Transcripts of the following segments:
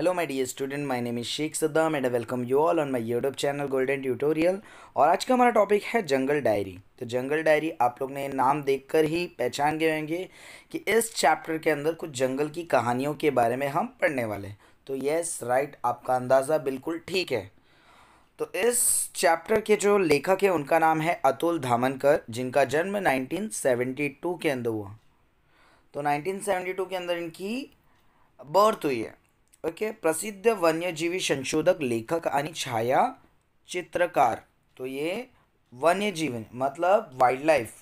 Hello my dear student my name is Sheikh Sadda and welcome you all on my YouTube channel golden tutorial और आज का हमारा topic है जंगल diary तो जंगल diary आप लोग ने नाम देखकर ही पहचान गए होंगे कि इस चैप्टर के अंदर कुछ जंगल की कहानियों के बारे में हम पढ़ने वाले हैं तो येस राइट आपका अंदाज़ा बिल्कुल ठीक है तो इस चैप्टर के जो लेखक हैं उनका नाम है अतुल धामनकर जिनका जन्म नाइनटीन के अंदर हुआ तो नाइनटीन के अंदर इनकी बर्थ हुई है ओके प्रसिद्ध वन्यजीवी संशोधक लेखक आणि छाया चित्रकार तो ये वन्यजीवन मतलब वाइल्ड लाइफ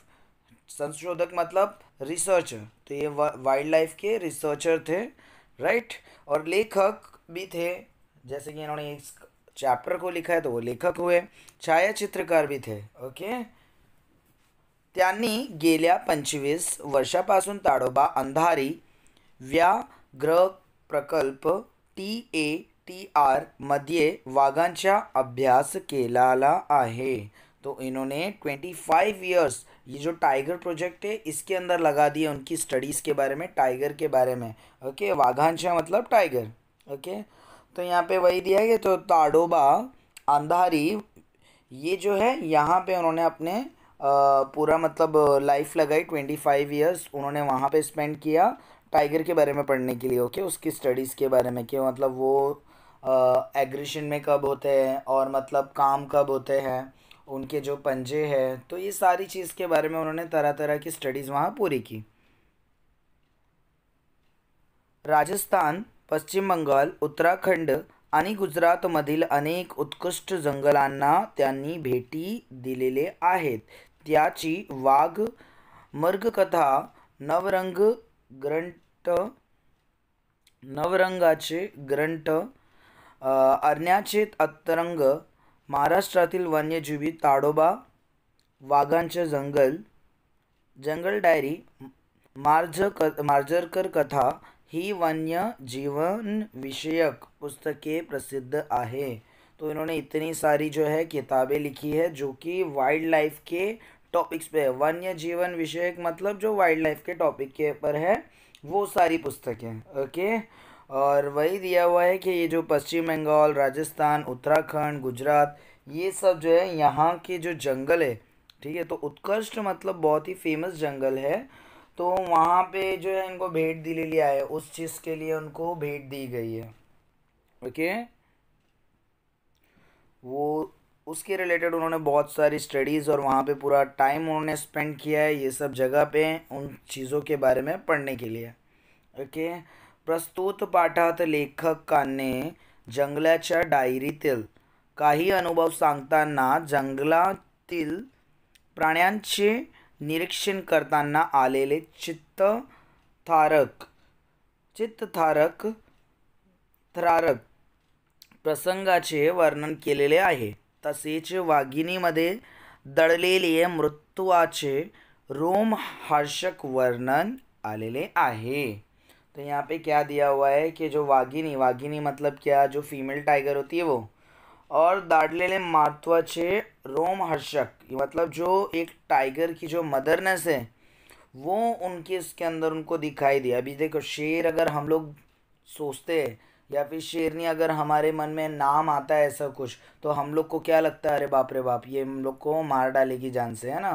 संशोधक मतलब रिसर्च तो ये वाइल्ड लाइफ के रिसर्चर थे राइट और लेखक भी थे जैसे कि इन्होंने इस चैप्टर को लिखा है तो वो लेखक हुए छाया चित्रकार भी थे ओके त्यांनी गेल्या पंचवीस वर्षापासून ताडोबा अंधारी व्या ग्रह प्रकल्प टी ए टी आर मध्य वाघांचा अभ्यास केलेला आहे तो इन्होंने 25 ईयर्स ये जो टाइगर प्रोजेक्ट है इसके अंदर लगा दिए उनकी स्टडीज़ के बारे में टाइगर के बारे में ओके वाघांचा मतलब टाइगर ओके तो यहाँ पे वही दिया है तो ताडोबा अंधारी ये जो है यहाँ पे उन्होंने अपने आ, पूरा मतलब लाइफ लगाई फाइव ईयर्स उन्होंने वहाँ पे स्पेंड किया टाइगर के बारे में पढ़ने के लिए ओके उसकी स्टडीज़ के बारे में कि मतलब वो एग्रेशन में कब होते हैं और मतलब काम कब होते हैं उनके जो पंजे हैं तो ये सारी चीज़ के बारे में उन्होंने तरह तरह की स्टडीज़ वहाँ पूरी की राजस्थान पश्चिम बंगाल उत्तराखंड आणि मधिल अनेक उत्कृष्ट जंगलांना त्यांनी भेटी दिलेले आहेत त्याची वाघ मर्गकथा नवरंग ग्रंट नवरंगाचे ग्रंट अरण्याचे अतरंग महाराष्ट्रातील वन्यजीवी ताडोबा वाघांचे जंगल जंगल डायरी मार्ज क मार्जरकर कथा ही वन्य जीवन विषयक पुस्तकें प्रसिद्ध आहे तो इन्होंने इतनी सारी जो है किताबें लिखी है जो कि वाइल्ड लाइफ के टॉपिक्स पे है वन्य जीवन विषय मतलब जो वाइल्ड लाइफ के टॉपिक के ऊपर है वो सारी पुस्तकें ओके और वही दिया हुआ है कि ये जो पश्चिम बंगाल राजस्थान उत्तराखंड गुजरात ये सब जो है यहाँ के जो जंगल है ठीक है तो उत्कृष्ट मतलब बहुत ही फेमस जंगल है तो वहाँ पे जो है इनको भेंट दी लिया है उस चीज़ के लिए उनको भेंट दी गई है ओके वो उसके रिलेटेड उन्होंने बहुत सारी स्टडीज़ और वहाँ पे पूरा टाइम उन्होंने स्पेंड किया है ये सब जगह पे उन चीज़ों के बारे में पढ़ने के लिए ओके प्रस्तुत पाठात लेखक ने डायरी तिल का ही अनुभव जंगला तिल प्राण्यांचे निरीक्षण करताना आलेले चित्तथारक थारक थरारक प्रसंगाचे वर्णन केलेले आहे तसेच वाघिणीमध्ये दडलेले रोम हर्षक वर्णन आलेले आहे तो यहाँ पे क्या दिया हुआ है कि जो वाघिनी वाघिनी मतलब क्या जो फीमेल टाइगर होती है वो और दाडलेले मातवाचे रोम हर्षक मतलब जो एक टाइगर की जो मदरनेस है वो उनके इसके अंदर उनको दिखाई दिया अभी देखो शेर अगर हम लोग सोचते हैं या फिर शेरनी अगर हमारे मन में नाम आता है ऐसा कुछ तो हम लोग को क्या लगता है अरे बाप रे बाप ये हम लोग को मार डालेगी जान से है ना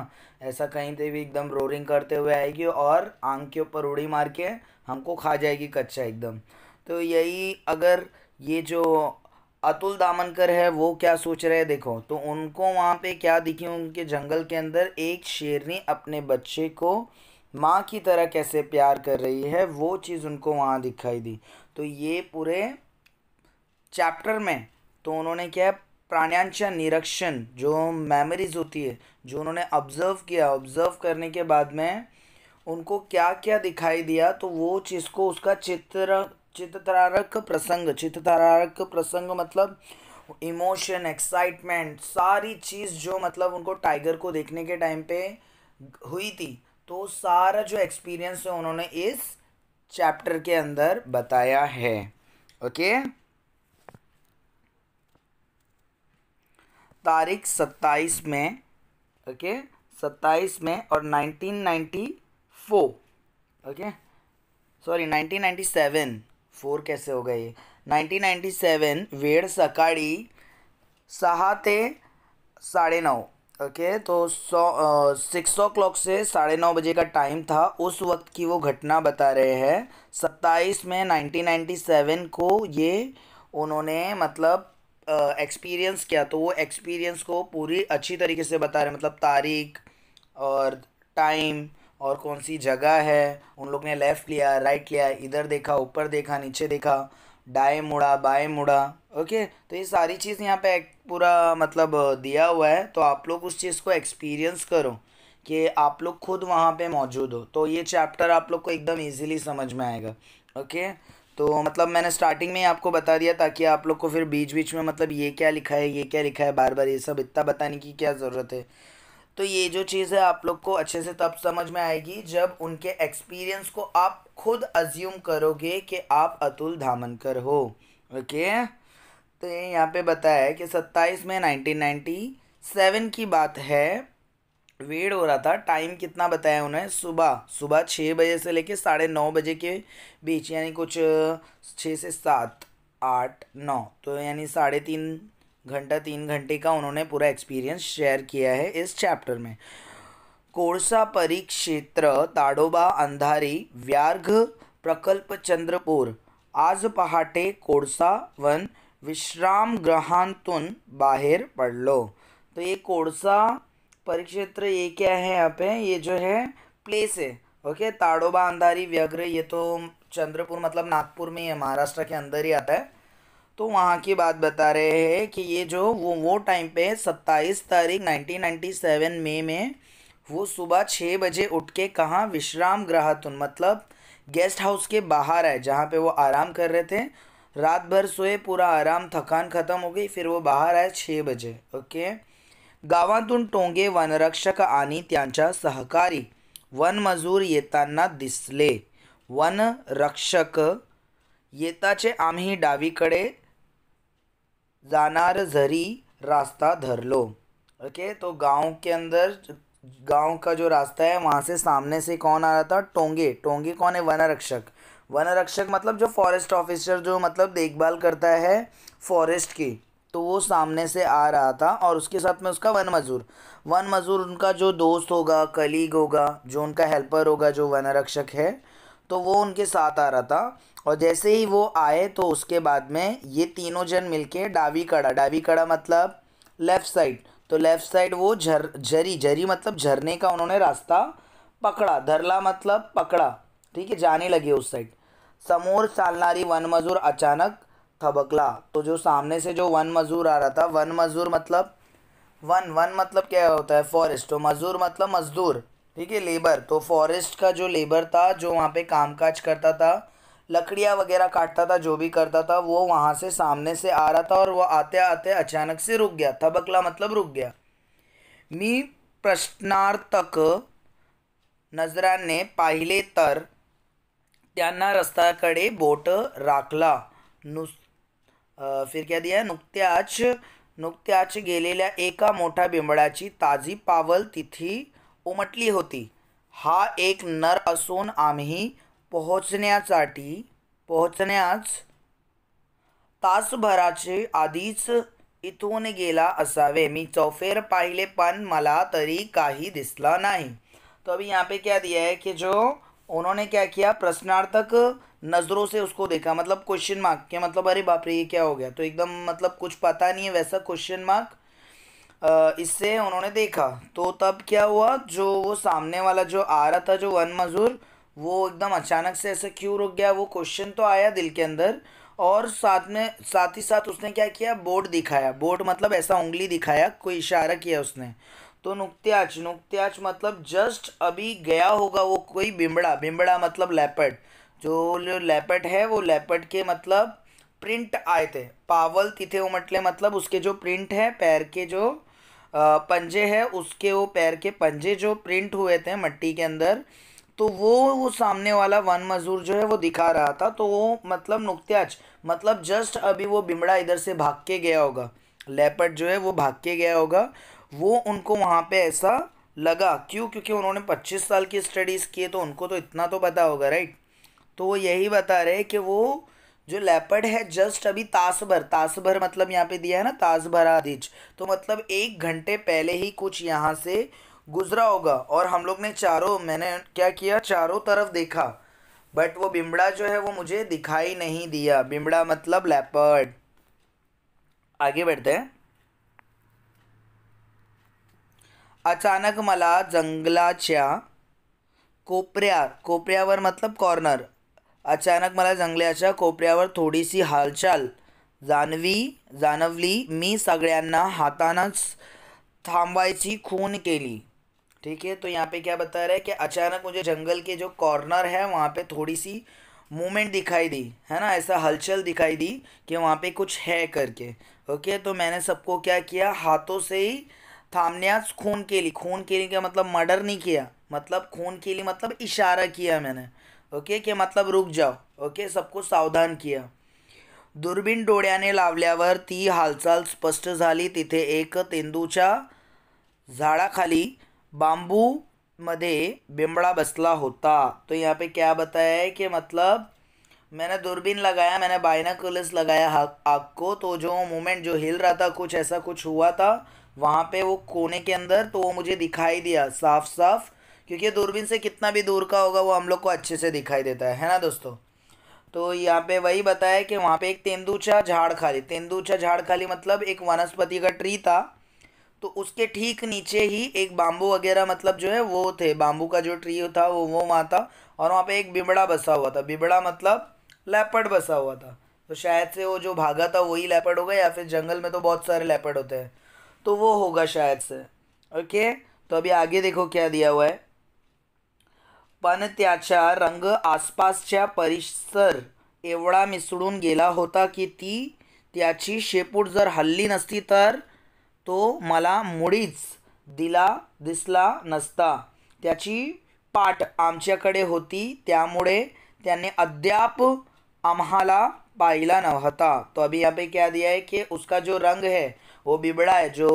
ऐसा कहीं से भी एकदम रोरिंग करते हुए आएगी और आंख के ऊपर उड़ी मार के हमको खा जाएगी कच्चा एकदम तो यही अगर ये जो अतुल दामनकर है वो क्या सोच रहे हैं देखो तो उनको वहाँ पे क्या दिखी उनके जंगल के अंदर एक शेरनी अपने बच्चे को माँ की तरह कैसे प्यार कर रही है वो चीज़ उनको वहाँ दिखाई दी तो ये पूरे चैप्टर में तो उन्होंने क्या है प्राणांश निरीक्षण जो मेमोरीज होती है जो उन्होंने ऑब्ज़र्व किया ऑब्ज़र्व करने के बाद में उनको क्या क्या दिखाई दिया तो वो चीज़ को उसका चित्र चित्रतारक प्रसंग चित्रतारक प्रसंग मतलब इमोशन एक्साइटमेंट सारी चीज़ जो मतलब उनको टाइगर को देखने के टाइम पे हुई थी तो सारा जो एक्सपीरियंस है उन्होंने इस चैप्टर के अंदर बताया है ओके तारीख सत्ताईस में ओके सत्ताईस में और ninety four okay sorry ninety seven four कैसे हो गए नाइन्टी सेवन वेड़ सकाड़ी सहा साढ़े नौ ओके okay, तो सौ सिक्स ओ क्लॉक से साढ़े नौ बजे का टाइम था उस वक्त की वो घटना बता रहे हैं सत्ताईस में नाइनटीन नाइन्टी सेवन को ये उन्होंने मतलब एक्सपीरियंस uh, किया तो वो एक्सपीरियंस को पूरी अच्छी तरीके से बता रहे हैं मतलब तारीख और टाइम और कौन सी जगह है उन लोग ने लेफ़्ट लिया राइट लिया इधर देखा ऊपर देखा नीचे देखा डाए मुड़ा बाएँ मुड़ा ओके तो ये सारी चीज़ यहाँ पे पूरा मतलब दिया हुआ है तो आप लोग उस चीज़ को एक्सपीरियंस करो कि आप लोग खुद वहाँ पे मौजूद हो तो ये चैप्टर आप लोग को एकदम इजीली समझ में आएगा ओके तो मतलब मैंने स्टार्टिंग में ही आपको बता दिया ताकि आप लोग को फिर बीच बीच में मतलब ये क्या लिखा है ये क्या लिखा है बार बार ये सब इतना बताने की क्या ज़रूरत है तो ये जो चीज़ है आप लोग को अच्छे से तब समझ में आएगी जब उनके एक्सपीरियंस को आप खुद अज्यूम करोगे कि आप अतुल धामनकर हो ओके okay? तो ये यहाँ पे बताया है कि सत्ताईस में नाइनटीन नाइन्टी सेवन की बात है वेड हो रहा था टाइम कितना बताया उन्हें सुबह सुबह छः बजे से लेके साढ़े नौ बजे के बीच यानी कुछ छः से सात आठ नौ तो यानी साढ़े तीन घंटा तीन घंटे का उन्होंने पूरा एक्सपीरियंस शेयर किया है इस चैप्टर में कोरसा परिक्षेत्र ताडोबा अंधारी व्यार्घ प्रकल्प चंद्रपुर आज पहाटे कोरसा वन विश्राम ग्रहांतुन बाहर पढ़ लो तो ये कोड़सा परिक्षेत्र ये क्या है यहाँ पे ये जो है प्लेस है ओके ताड़ोबा अंधारी व्यग्र ये तो चंद्रपुर मतलब नागपुर में है महाराष्ट्र के अंदर ही आता है तो वहाँ की बात बता रहे हैं कि ये जो वो वो टाइम पे सत्ताईस तारीख 1997 मई में वो सुबह छः बजे उठ के कहाँ विश्राम ग्रहतुन मतलब गेस्ट हाउस के बाहर आए जहाँ पे वो आराम कर रहे थे रात भर सोए पूरा आराम थकान खत्म हो गई फिर वो बाहर आए छः बजे ओके गावत टोंगे वनरक्षक आनी त्यांचा सहकारी मजूर येताना दिसले रक्षक येताचे आम्ही डावीकडे जानार झरी रास्ता धरलो ओके तो गांव के अंदर गांव का जो रास्ता है वहाँ से सामने से कौन आ रहा था टोंगे टोंगे कौन है वनरक्षक वन रक्षक मतलब जो फॉरेस्ट ऑफिसर जो मतलब देखभाल करता है फॉरेस्ट की तो वो सामने से आ रहा था और उसके साथ में उसका वन मज़ूर वन मज़ूर उनका जो दोस्त होगा कलीग होगा जो उनका हेल्पर होगा जो वन रक्षक है तो वो उनके साथ आ रहा था और जैसे ही वो आए तो उसके बाद में ये तीनों जन मिलके डावी कड़ा डावी कड़ा मतलब लेफ़्ट साइड तो लेफ़्ट साइड वो झर जर, झरी झरी मतलब झरने का उन्होंने रास्ता पकड़ा धरला मतलब पकड़ा ठीक है जाने लगे उस साइड समोर सालनारी वन मजूर अचानक थबकला तो जो सामने से जो वन मजूर आ रहा था वन मजूर मतलब वन वन मतलब क्या होता है फॉरेस्ट तो मजदूर मतलब मजदूर ठीक है लेबर तो फॉरेस्ट का जो लेबर था जो वहाँ पे कामकाज करता था लकड़ियाँ वगैरह काटता था जो भी करता था वो वहाँ से सामने से आ रहा था और वो आते आते अचानक से रुक गया थबकला मतलब रुक गया मी प्रश्नार्थक ने पहले तर त्यांना रस्त्याकडे बोट राखला नुस फिरक्या दिया नुकत्याच नुकत्याच गेलेल्या एका मोठ्या बिंबडाची ताजी पावल तिथी उमटली होती हा एक नर असून आम्ही पोहोचण्यासाठी पोहोचण्यास तासभराचे आधीच इथून गेला असावे मी चौफेर पाहिले पण मला तरी काही दिसला नाही तो अभी यहाँ पे क्या दिया है कि जो उन्होंने क्या किया प्रश्नार्थक नज़रों से उसको देखा मतलब क्वेश्चन मार्क के मतलब अरे बाप रे ये क्या हो गया तो एकदम मतलब कुछ पता नहीं है वैसा क्वेश्चन मार्क इससे उन्होंने देखा तो तब क्या हुआ जो वो सामने वाला जो आ रहा था जो वन मजूर वो एकदम अचानक से ऐसा क्यों रुक गया वो क्वेश्चन तो आया दिल के अंदर और साथ में साथ ही साथ उसने क्या किया बोर्ड दिखाया बोर्ड मतलब ऐसा उंगली दिखाया कोई इशारा किया उसने तो नुक्त्याच नुक्त्याच मतलब जस्ट अभी गया होगा वो कोई बिमड़ा बिमड़ा मतलब लैपट जो लेपर्ड है वो लेपट के मतलब प्रिंट आए थे पावल तिथे वो मटले मतलब उसके जो प्रिंट है पैर के जो पंजे है उसके वो पैर के पंजे जो प्रिंट हुए थे मट्टी के अंदर तो वो वो सामने वाला वन मजदूर जो है वो दिखा रहा था तो वो मतलब नुकत्याच मतलब जस्ट अभी वो बिमड़ा इधर से भाग के गया होगा लेपट जो है वो भाग के गया होगा वो उनको वहाँ पे ऐसा लगा क्यों क्योंकि उन्होंने 25 साल की स्टडीज़ किए तो उनको तो इतना तो पता होगा राइट तो वो यही बता रहे कि वो जो लेपर्ड है जस्ट अभी तास भर तास भर मतलब यहाँ पे दिया है ना तास भर आदिज तो मतलब एक घंटे पहले ही कुछ यहाँ से गुजरा होगा और हम लोग ने चारों मैंने क्या किया चारों तरफ देखा बट वो बिमड़ा जो है वो मुझे दिखाई नहीं दिया बिमड़ा मतलब लेपर्ड आगे बढ़ते हैं अचानक मला जंगलाच्या कोपऱ्या कोपऱ्यावर मतलब कॉर्नर अचानक मला जंगलाच्या कोपऱ्यावर थोडीशी हालचाल जाणवी जाणवली मी सगळ्यांना हातानंच थांबवायची खून केली ठीक है तो यहाँ पे क्या बता रहा है कि अचानक मुझे जंगल के जो कॉर्नर है वहाँ पे थोड़ी सी मूवमेंट दिखाई दी है ना ऐसा हलचल दिखाई दी कि वहाँ पे कुछ है करके ओके तो मैंने सबको क्या किया हाथों से ही थामनियाज खून के लिए खून के लिए क्या मतलब मर्डर नहीं किया मतलब खून के लिए मतलब इशारा किया मैंने ओके के मतलब रुक जाओ ओके सबको सावधान किया दुर्बीण डोळ्याने लावल्यावर ती हालचाल स्पष्ट तिथे एक झाड़ा खाली बांबू मधे बिमड़ा बसला होता तो यहाँ पे क्या बताया है कि मतलब मैंने दूरबीन लगाया मैंने बाइनाकुलस लगाया आग को तो जो मोमेंट जो हिल रहा था कुछ ऐसा कुछ हुआ था वहाँ पे वो कोने के अंदर तो वो मुझे दिखाई दिया साफ साफ क्योंकि दूरबीन से कितना भी दूर का होगा वो हम लोग को अच्छे से दिखाई देता है है ना दोस्तों तो यहाँ पे वही बताया कि वहाँ पे एक तेंदुचा झाड़ खाली तेंदूचा झाड़ खाली मतलब एक वनस्पति का ट्री था तो उसके ठीक नीचे ही एक बाम्बू वगैरह मतलब जो है वो थे बाम्बू का जो ट्री था वो वो वहाँ था और वहाँ पे एक बिबड़ा बसा हुआ था बिबड़ा मतलब लेपर्ड बसा हुआ था तो शायद से वो जो भागा था वही हो होगा या फिर जंगल में तो बहुत सारे लैपड़ होते हैं तो वो होगा शायद से ओके तो अभी आगे देखो क्या दिया हुआ है पन त्याचा रंग आसपासच्या परिसर एवड़ा मिसळून गेला होता की ती त्याची शेपूट जर हल्ली नसती तर तो मला मुळीच दिला दिसला नसता त्याची पाठ आमच्याकडे होती त्यामुळे त्याने अद्याप आम्हाला पाहिला नव्हता तो अभी यहाँ पे क्या दिया है कि उसका जो रंग है वो बिबड़ा है जो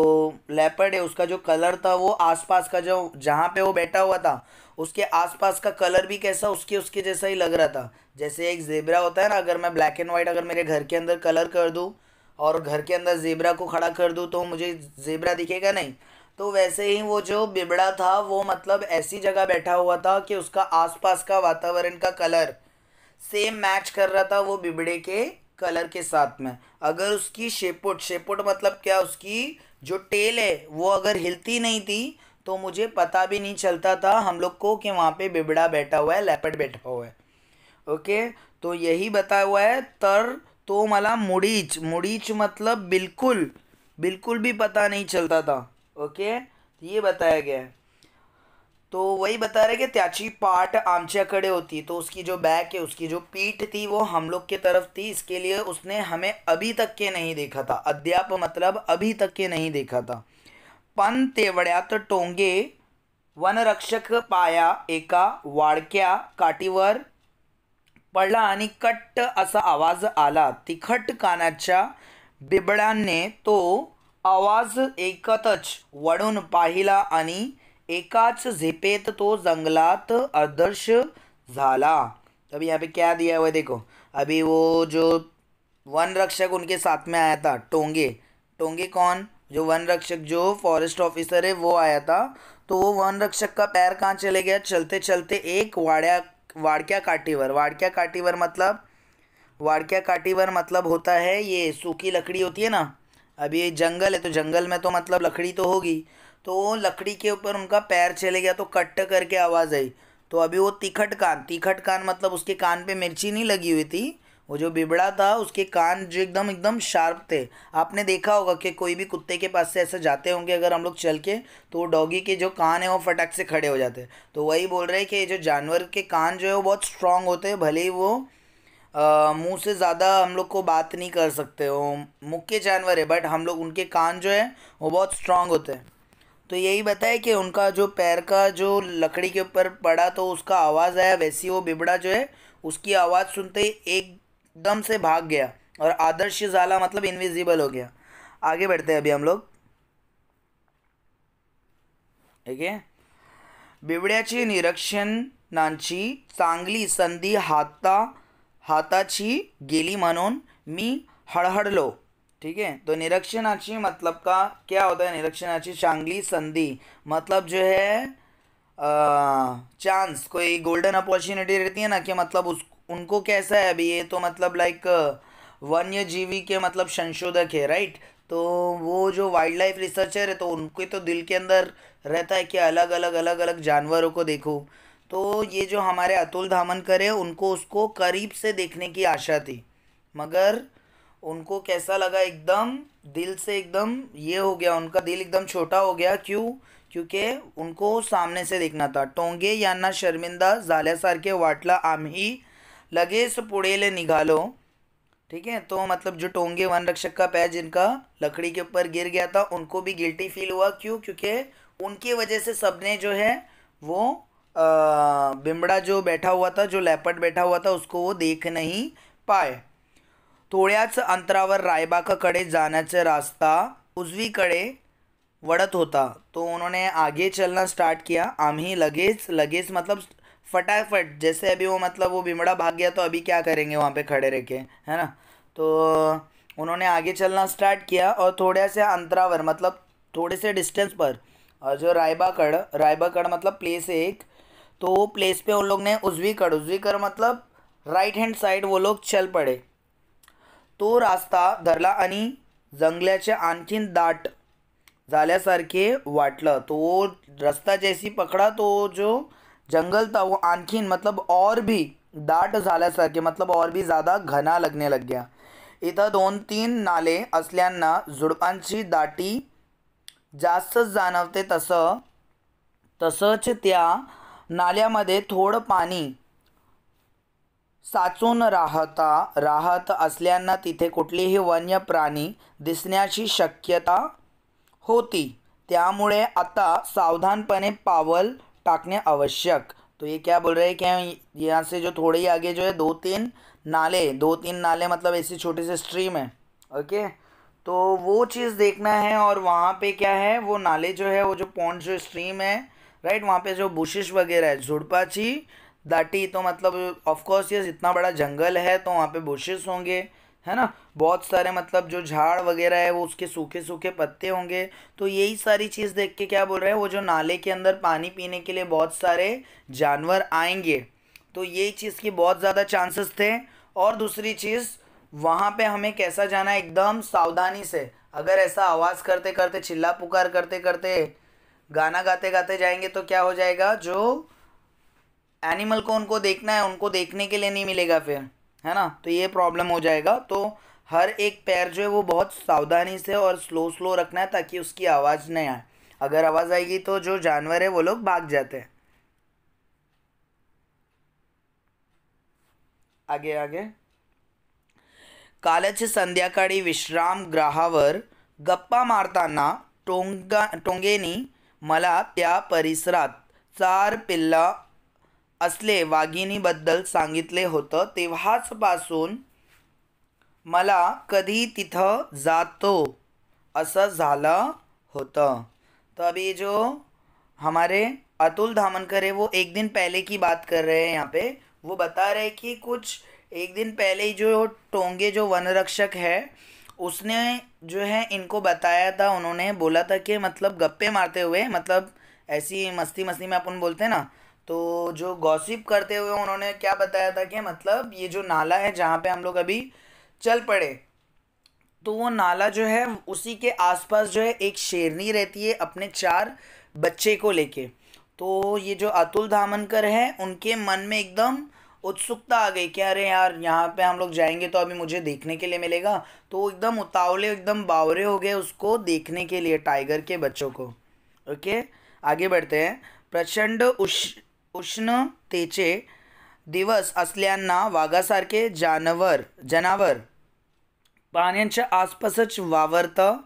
लेपर्ड है उसका जो कलर था वो आसपास का जो जहाँ पे वो बैठा हुआ था उसके आसपास का कलर भी कैसा उसके उसके जैसा ही लग रहा था जैसे एक जेबरा होता है ना अगर मैं ब्लैक एंड वाइट अगर मेरे घर के अंदर कलर कर दूँ और घर के अंदर जेबरा को खड़ा कर दूँ तो मुझे जेबरा दिखेगा नहीं तो वैसे ही वो जो बिबड़ा था वो मतलब ऐसी जगह बैठा हुआ था कि उसका आसपास का वातावरण का कलर सेम मैच कर रहा था वो बिबड़े के कलर के साथ में अगर उसकी शेपुट शेपुट मतलब क्या उसकी जो टेल है वो अगर हिलती नहीं थी तो मुझे पता भी नहीं चलता था हम लोग को कि वहाँ पे बिबड़ा बैठा हुआ है लेपट बैठा हुआ है ओके तो यही बताया हुआ है तर तो माला मुड़ीच मुड़ीच मतलब बिल्कुल बिल्कुल भी पता नहीं चलता था ओके ये बताया गया है तो वही बता रहे कि त्याची पाट कड़े होती तो उसकी जो बैक है उसकी जो पीठ थी वो हम लोग के तरफ थी इसके लिए उसने हमें अभी तक के नहीं देखा था अद्याप मतलब अभी तक के नहीं देखा था पण तेवड्यात टोंगे वनरक्षक पाया एका वाडक्या काटीवर पडला आ कट्ट असा आवाज आला तिखट काना बिबड्याने तो आवाज एकतच वड़ून पाहिला आनी एकाच झेपेत तो जंगलात आदर्श झाला अभी यहाँ पे क्या दिया हुआ है देखो अभी वो जो वन रक्षक उनके साथ में आया था टोंगे टोंगे कौन जो वन रक्षक जो फॉरेस्ट ऑफिसर है वो आया था तो वो वन रक्षक का पैर कहाँ चले गया चलते चलते एक वाड़िया वाड़क्या काटीवर वाड़क्या काटीवर मतलब वाड़क्या काटीवर मतलब होता है ये सूखी लकड़ी होती है ना अभी ये जंगल है तो जंगल में तो मतलब लकड़ी तो होगी तो लकड़ी के ऊपर उनका पैर चले गया तो कट्ट करके आवाज़ आई तो अभी वो तिखट कान तिखट कान मतलब उसके कान पे मिर्ची नहीं लगी हुई थी वो जो बिबड़ा था उसके कान जो एकदम एकदम शार्प थे आपने देखा होगा कि कोई भी कुत्ते के पास से ऐसे जाते होंगे अगर हम लोग चल के तो वो डॉगी के जो कान है वो फटक से खड़े हो जाते हैं तो वही बोल रहे हैं कि जो जानवर के कान जो है वो बहुत स्ट्रांग होते हैं भले ही वो मुंह से ज़्यादा हम लोग को बात नहीं कर सकते वो मुख्य जानवर है बट हम लोग उनके कान जो है वो बहुत स्ट्रांग होते हैं तो यही बताया कि उनका जो पैर का जो लकड़ी के ऊपर पड़ा तो उसका आवाज़ आया वैसी वो बिबड़ा जो है उसकी आवाज़ सुनते ही एकदम से भाग गया और आदर्श जाला मतलब इनविजिबल हो गया आगे बढ़ते हैं अभी हम लोग ठीक है बिबड्याचे निरीक्षण नांची चांगली संधि हाता हाताची गेली मनोन मी लो ठीक है तो निरक्षणाची मतलब का क्या होता है निरक्षणाची शांगली संधि मतलब जो है चांस कोई गोल्डन अपॉर्चुनिटी रहती है ना कि मतलब उस उनको कैसा है अभी ये तो मतलब लाइक वन्य जीवी के मतलब संशोधक है राइट तो वो जो वाइल्ड लाइफ रिसर्चर है तो उनके तो दिल के अंदर रहता है कि अलग अलग अलग अलग जानवरों को देखो तो ये जो हमारे अतुल धामनकर है उनको उसको करीब से देखने की आशा थी मगर उनको कैसा लगा एकदम दिल से एकदम ये हो गया उनका दिल एकदम छोटा हो गया क्यों क्योंकि उनको सामने से देखना था टोंगे या ना शर्मिंदा के वाटला आम ही लगे सो पुड़ेले निघालो ठीक है तो मतलब जो टोंगे वन रक्षक का पैर जिनका लकड़ी के ऊपर गिर गया था उनको भी गिल्टी फील हुआ क्यों क्योंकि उनकी वजह से सबने जो है वो बिमड़ा जो बैठा हुआ था जो लैपट बैठा हुआ था उसको वो देख नहीं पाए थोड़ा थोड्याच अंतरावर रायबाकाकडे जाण्याचा रास्ता उजवी कड़े वड़त होता तो उन्होंने आगे चलना स्टार्ट किया आम ही लगेज लगेज मतलब फटाफट जैसे अभी वो मतलब वो बिमड़ा भाग गया तो अभी क्या करेंगे वहाँ पे खड़े रह के है ना तो उन्होंने आगे चलना स्टार्ट किया और थोड़ा से अंतरावर मतलब थोड़े से डिस्टेंस पर और जो रायबाकड़ रायबाकड़ मतलब प्लेस है एक तो वो प्लेस पे उन लोग ने कड़ उजवीकड़ कर मतलब राइट हैंड साइड वो लोग चल पड़े तो रास्ता धरला आणि जंगल्याचे आणखीन दाट झाल्यासारखे वाटलं तो रस्ता जैसी पकडा तो जो जंगल था वो आणखीन मतलब और भी दाट झाल्यासारखे मतलब और भी ज़्यादा घना लगने लग गया इथं दोन तीन नाले असल्यांना झुडपांची दाटी जास्तच जाणवते तसं तसंच त्या नाल्यामध्ये थोडं पाणी साचून राहता राहत असल्यांना तिथे कुठलेही वन्य प्राणी दिसण्याची शक्यता होती त्यामुळे आता सावधानपने पावल टाकने आवश्यक तो ये क्या बोल रहे हैं कि यहाँ से जो थोड़े ही आगे जो है दो तीन नाले दो तीन नाले मतलब ऐसी छोटी से स्ट्रीम है ओके तो वो चीज़ देखना है और वहाँ पे क्या है वो नाले जो है वो जो पॉन्ड जो स्ट्रीम है राइट वहाँ पे जो बुशिश वगैरह है झुड़पाची दाटी तो मतलब ऑफकोर्स ये इतना बड़ा जंगल है तो वहाँ पे बुशेस होंगे है ना बहुत सारे मतलब जो झाड़ वगैरह है वो उसके सूखे सूखे पत्ते होंगे तो यही सारी चीज़ देख के क्या बोल रहे हैं वो जो नाले के अंदर पानी पीने के लिए बहुत सारे जानवर आएंगे तो यही चीज़ की बहुत ज़्यादा चांसेस थे और दूसरी चीज़ वहाँ पे हमें कैसा जाना है एकदम सावधानी से अगर ऐसा आवाज़ करते करते चिल्ला पुकार करते करते गाना गाते गाते जाएंगे तो क्या हो जाएगा जो एनिमल को उनको देखना है उनको देखने के लिए नहीं मिलेगा फिर है ना तो ये प्रॉब्लम हो जाएगा तो हर एक पैर जो है वो बहुत सावधानी से और स्लो स्लो रखना है ताकि उसकी आवाज़ नहीं आए अगर आवाज़ आएगी तो जो जानवर है वो लोग भाग जाते हैं आगे आगे कालच संध्या विश्राम ग्राहवर गप्पा मारता ना टोंगा टोंगेनी मला त्या परिसरात चार पिल्ला असले वाघिणीबद्दल सांगितले होतं तेव्हाचपासून मला कधी तिथं जातो असं झालं होतं तो अभी जो हमारे अतुल धामनकर है वो एक दिन पहले की बात कर रहे हैं यहाँ पे वो बता रहे कि कुछ एक दिन पहले ही जो टोंगे जो वनरक्षक है उसने जो है इनको बताया था उन्होंने बोला था कि मतलब गप्पे मारते हुए मतलब ऐसी मस्ती मस्ती में अपन बोलते हैं ना तो जो गॉसिप करते हुए उन्होंने क्या बताया था कि मतलब ये जो नाला है जहाँ पे हम लोग अभी चल पड़े तो वो नाला जो है उसी के आसपास जो है एक शेरनी रहती है अपने चार बच्चे को लेके तो ये जो अतुल धामनकर हैं उनके मन में एकदम उत्सुकता आ गई कि अरे यार यहाँ पे हम लोग जाएंगे तो अभी मुझे देखने के लिए मिलेगा तो एकदम उतावले एकदम बावरे हो गए उसको देखने के लिए टाइगर के बच्चों को ओके आगे बढ़ते हैं प्रचंड उष्णतेचे दिवस असल्यांना वाघासारखे जानवर जनावर पाण्याच्या आसपासच वावरतं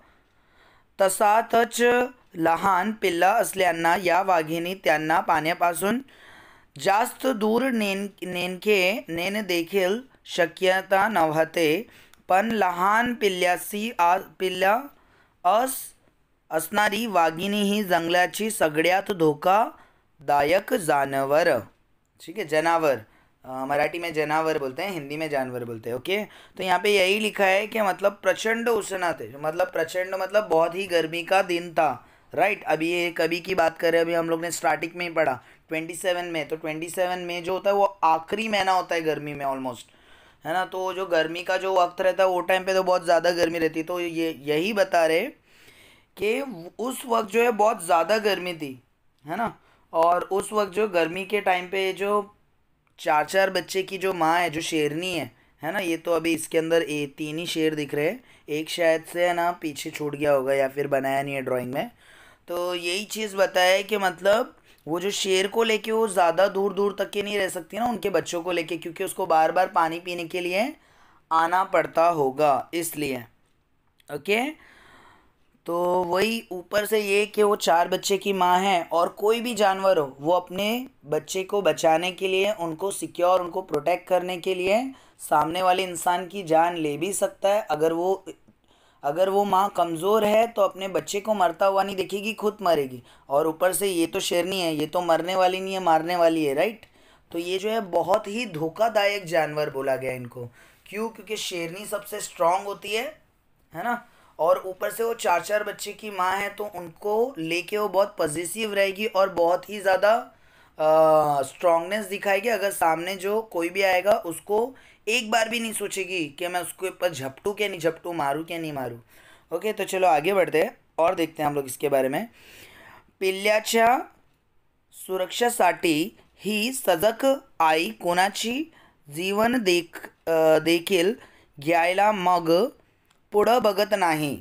तसातच लहान पिल्ला असल्यांना या वाघिणी त्यांना पाण्यापासून जास्त दूर नेन नेणके नेण देखील शक्यता नव्हते पण लहान पिल्ल्यासी आ पिल्ला अस असणारी वाघिणी ही जंगलाची सगळ्यात धोका दायक जानवर ठीक है जानवर मराठी में जनावर बोलते हैं हिंदी में जानवर बोलते हैं ओके तो यहाँ पे यही लिखा है कि मतलब प्रचंड उष्णा थे मतलब प्रचंड मतलब बहुत ही गर्मी का दिन था राइट अभी ये कभी की बात करें अभी हम लोग ने स्टार्टिंग में ही पढ़ा ट्वेंटी सेवन में तो ट्वेंटी सेवन में जो होता है वो आखिरी महीना होता है गर्मी में ऑलमोस्ट है ना तो जो गर्मी का जो वक्त रहता है वो टाइम पे तो बहुत ज़्यादा गर्मी रहती है तो ये यही बता रहे कि उस वक्त जो है बहुत ज़्यादा गर्मी थी है ना और उस वक्त जो गर्मी के टाइम पे जो चार चार बच्चे की जो माँ है जो शेरनी है है ना ये तो अभी इसके अंदर ए तीन ही शेर दिख रहे हैं एक शायद से है ना पीछे छूट गया होगा या फिर बनाया नहीं है ड्राइंग में तो यही चीज़ बताया कि मतलब वो जो शेर को लेके वो ज़्यादा दूर दूर तक के नहीं रह सकती ना उनके बच्चों को लेके क्योंकि उसको बार बार पानी पीने के लिए आना पड़ता होगा इसलिए ओके okay? तो वही ऊपर से ये कि वो चार बच्चे की माँ है और कोई भी जानवर हो वो अपने बच्चे को बचाने के लिए उनको सिक्योर उनको प्रोटेक्ट करने के लिए सामने वाले इंसान की जान ले भी सकता है अगर वो अगर वो माँ कमज़ोर है तो अपने बच्चे को मरता हुआ नहीं देखेगी खुद मरेगी और ऊपर से ये तो शेरनी है ये तो मरने वाली नहीं है मारने वाली है राइट तो ये जो है बहुत ही धोखादायक जानवर बोला गया इनको क्यों क्योंकि शेरनी सबसे स्ट्रांग होती है है ना और ऊपर से वो चार चार बच्चे की माँ है तो उनको लेके वो बहुत पॉजिटिव रहेगी और बहुत ही ज़्यादा स्ट्रांगनेस दिखाएगी अगर सामने जो कोई भी आएगा उसको एक बार भी नहीं सोचेगी कि मैं उसके ऊपर झपटूँ क्या नहीं झपटूँ मारूँ क्या नहीं मारूँ ओके तो चलो आगे बढ़ते हैं और देखते हैं हम लोग इसके बारे में पिल्ल्याच्या सुरक्षासाठी ही सजग आई कोणाची जीवन देख देखील घ्यायला मग पुढ़ भगत नाही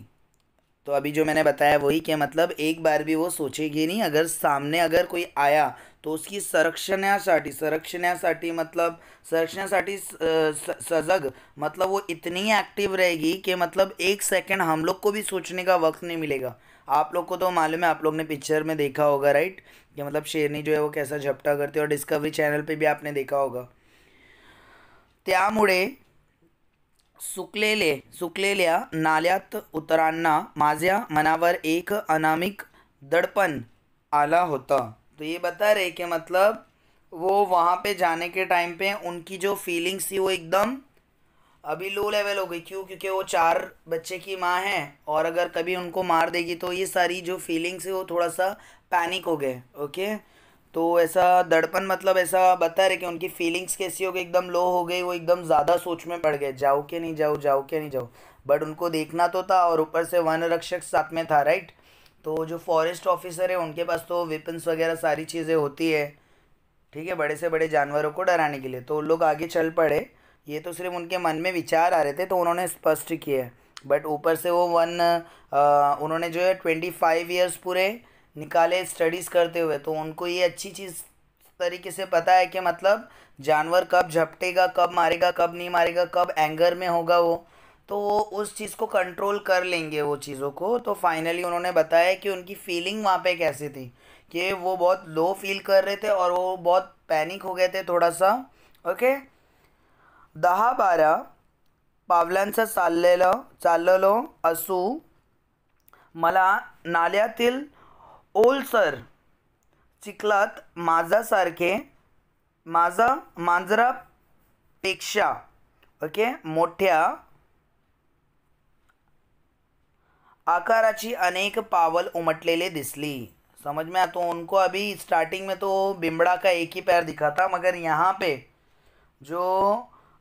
तो अभी जो मैंने बताया वही क्या मतलब एक बार भी वो सोचेगी नहीं अगर सामने अगर कोई आया तो उसकी संरक्षण संरक्षण साठी मतलब संरक्षण साठी सजग मतलब वो इतनी एक्टिव रहेगी कि मतलब एक सेकंड हम लोग को भी सोचने का वक्त नहीं मिलेगा आप लोग को तो मालूम है आप लोग ने पिक्चर में देखा होगा राइट कि मतलब शेरनी जो है वो कैसा झपटा करती है और डिस्कवरी चैनल पर भी आपने देखा होगा त्यामुळे सुकलेले सुकलेल्या नाल्यात उतरांना माझ्या मनावर एक अनामिक दड़पन आला होता तो ये बता रहे कि मतलब वो वहाँ पे जाने के टाइम पे उनकी जो फीलिंग्स थी वो एकदम अभी लो लेवल हो गई क्यों क्योंकि वो चार बच्चे की माँ है और अगर कभी उनको मार देगी तो ये सारी जो फीलिंग्स है वो थोड़ा सा पैनिक हो गए ओके तो ऐसा दड़पन मतलब ऐसा बता रहे कि उनकी फीलिंग्स कैसी हो गई एकदम लो हो गई वो एकदम ज़्यादा सोच में पड़ गए जाओ के नहीं जाओ जाओ के नहीं जाओ बट उनको देखना तो था और ऊपर से वन रक्षक साथ में था राइट तो जो फॉरेस्ट ऑफिसर है उनके पास तो वेपन्स वगैरह सारी चीज़ें होती है ठीक है बड़े से बड़े जानवरों को डराने के लिए तो उन लोग आगे चल पड़े ये तो सिर्फ उनके मन में विचार आ रहे थे तो उन्होंने स्पष्ट किए बट ऊपर से वो वन आ, उन्होंने जो है ट्वेंटी फाइव ईयर्स पूरे निकाले स्टडीज़ करते हुए तो उनको ये अच्छी चीज़ तरीके से पता है कि मतलब जानवर कब झपटेगा कब मारेगा कब नहीं मारेगा कब एंगर में होगा वो तो वो उस चीज़ को कंट्रोल कर लेंगे वो चीज़ों को तो फाइनली उन्होंने बताया कि उनकी फीलिंग वहाँ पे कैसी थी कि वो बहुत लो फील कर रहे थे और वो बहुत पैनिक हो गए थे थोड़ा सा ओके दहा बारा पावलांचं चाललेलं लो असू मला नाल्यातील ओल सर चिखलात मांजासारखे मांजरा मांजरापेक्षा ओके मोटा आकाराची अनेक पावल उमटलेले दिसली समझ में आता उनको अभी स्टार्टिंग में तो बिमड़ा का एक ही पैर दिखा था मगर यहाँ पे जो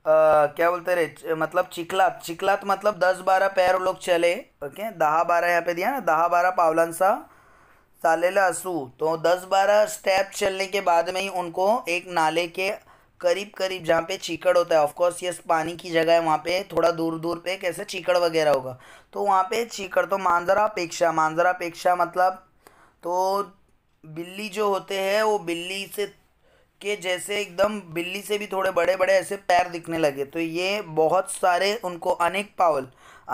आ, क्या बोलते रहे मतलब चिखलात चिखलात मतलब दस बारह पैर लोग चले ओके दहा बारह यहाँ पे दिया ना दहा बारह सा सालेला असू तो दस बारह स्टेप चलने के बाद में ही उनको एक नाले के करीब करीब जहाँ पे चीकड़ होता है ऑफकोर्स ये पानी की जगह है वहाँ पे थोड़ा दूर दूर पे कैसे चीकड़ वगैरह होगा तो वहाँ पे चीकड़ तो मांजरापेक्षा मांजरापेक्षा मतलब तो बिल्ली जो होते हैं वो बिल्ली से के जैसे एकदम बिल्ली से भी थोड़े बड़े बड़े ऐसे पैर दिखने लगे तो ये बहुत सारे उनको अनेक पावल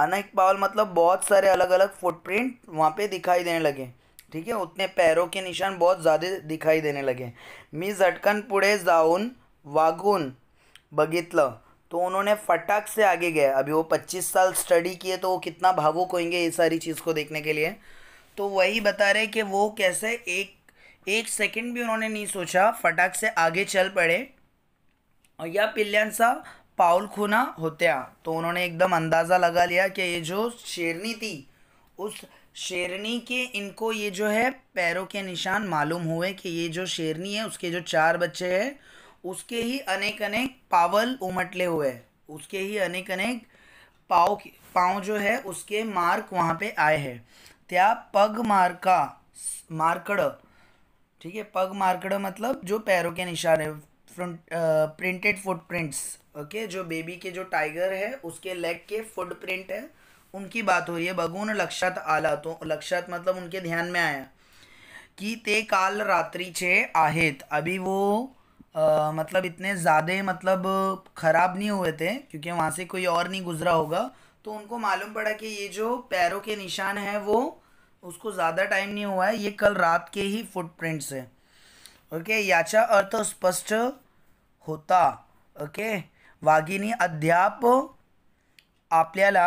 अनेक पावल मतलब बहुत सारे अलग अलग फुटप्रिंट वहाँ पे दिखाई देने लगे ठीक है उतने पैरों के निशान बहुत ज़्यादा दिखाई देने लगे मी झटकन पुढे जाऊन वागून बगित तो उन्होंने फटाक से आगे गए अभी वो पच्चीस साल स्टडी किए तो वो कितना भावुक होंगे ये सारी चीज़ को देखने के लिए तो वही बता रहे कि वो कैसे एक एक सेकंड भी उन्होंने नहीं सोचा फटाक से आगे चल पड़े और या सा पाउल खूना होत्या तो उन्होंने एकदम अंदाज़ा लगा लिया कि ये जो शेरनी थी उस शेरनी के इनको ये जो है पैरों के निशान मालूम हुए कि ये जो शेरनी है उसके जो चार बच्चे हैं उसके ही अनेक अनेक पावल उमटले हुए उसके ही अनेक अनेक पाव पाँव जो है उसके मार्क वहाँ पे आए हैं त्या पग मार्का मार्कड़ ठीक है पग मार्कड़ मतलब जो पैरों के निशान है फ्रंट प्रिंटेड फुटप्रिंट्स ओके जो बेबी के जो टाइगर है उसके लेग के फुटप्रिंट है उनकी बात हो रही है बगुन लक्षत आला तो लक्षत मतलब उनके ध्यान में आया कि ते काल रात्रि छे आहेत अभी वो आ, मतलब इतने ज़्यादा मतलब ख़राब नहीं हुए थे क्योंकि वहाँ से कोई और नहीं गुजरा होगा तो उनको मालूम पड़ा कि ये जो पैरों के निशान हैं वो उसको ज़्यादा टाइम नहीं हुआ है ये कल रात के ही फुटप्रिंट्स है ओके याचा अर्थ स्पष्ट होता ओके वागिनी अध्याप आपल्याला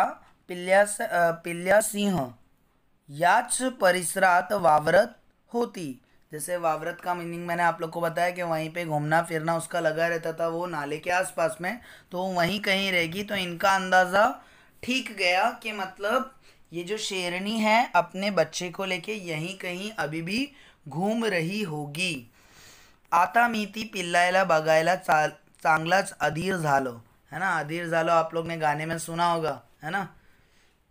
पिल्लिया सिंह याच परिसरात वावरत होती जैसे वावरत का मीनिंग मैंने आप लोग को बताया कि वहीं पे घूमना फिरना उसका लगा रहता था वो नाले के आसपास में तो वहीं कहीं रहेगी तो इनका अंदाज़ा ठीक गया कि मतलब ये जो शेरनी है अपने बच्चे को लेके यहीं कहीं अभी भी घूम रही होगी आता मीती पिल्लायला बगायला चा चांगलाच अधीर झालो है ना अधीर झालो आप लोग ने गाने में सुना होगा है ना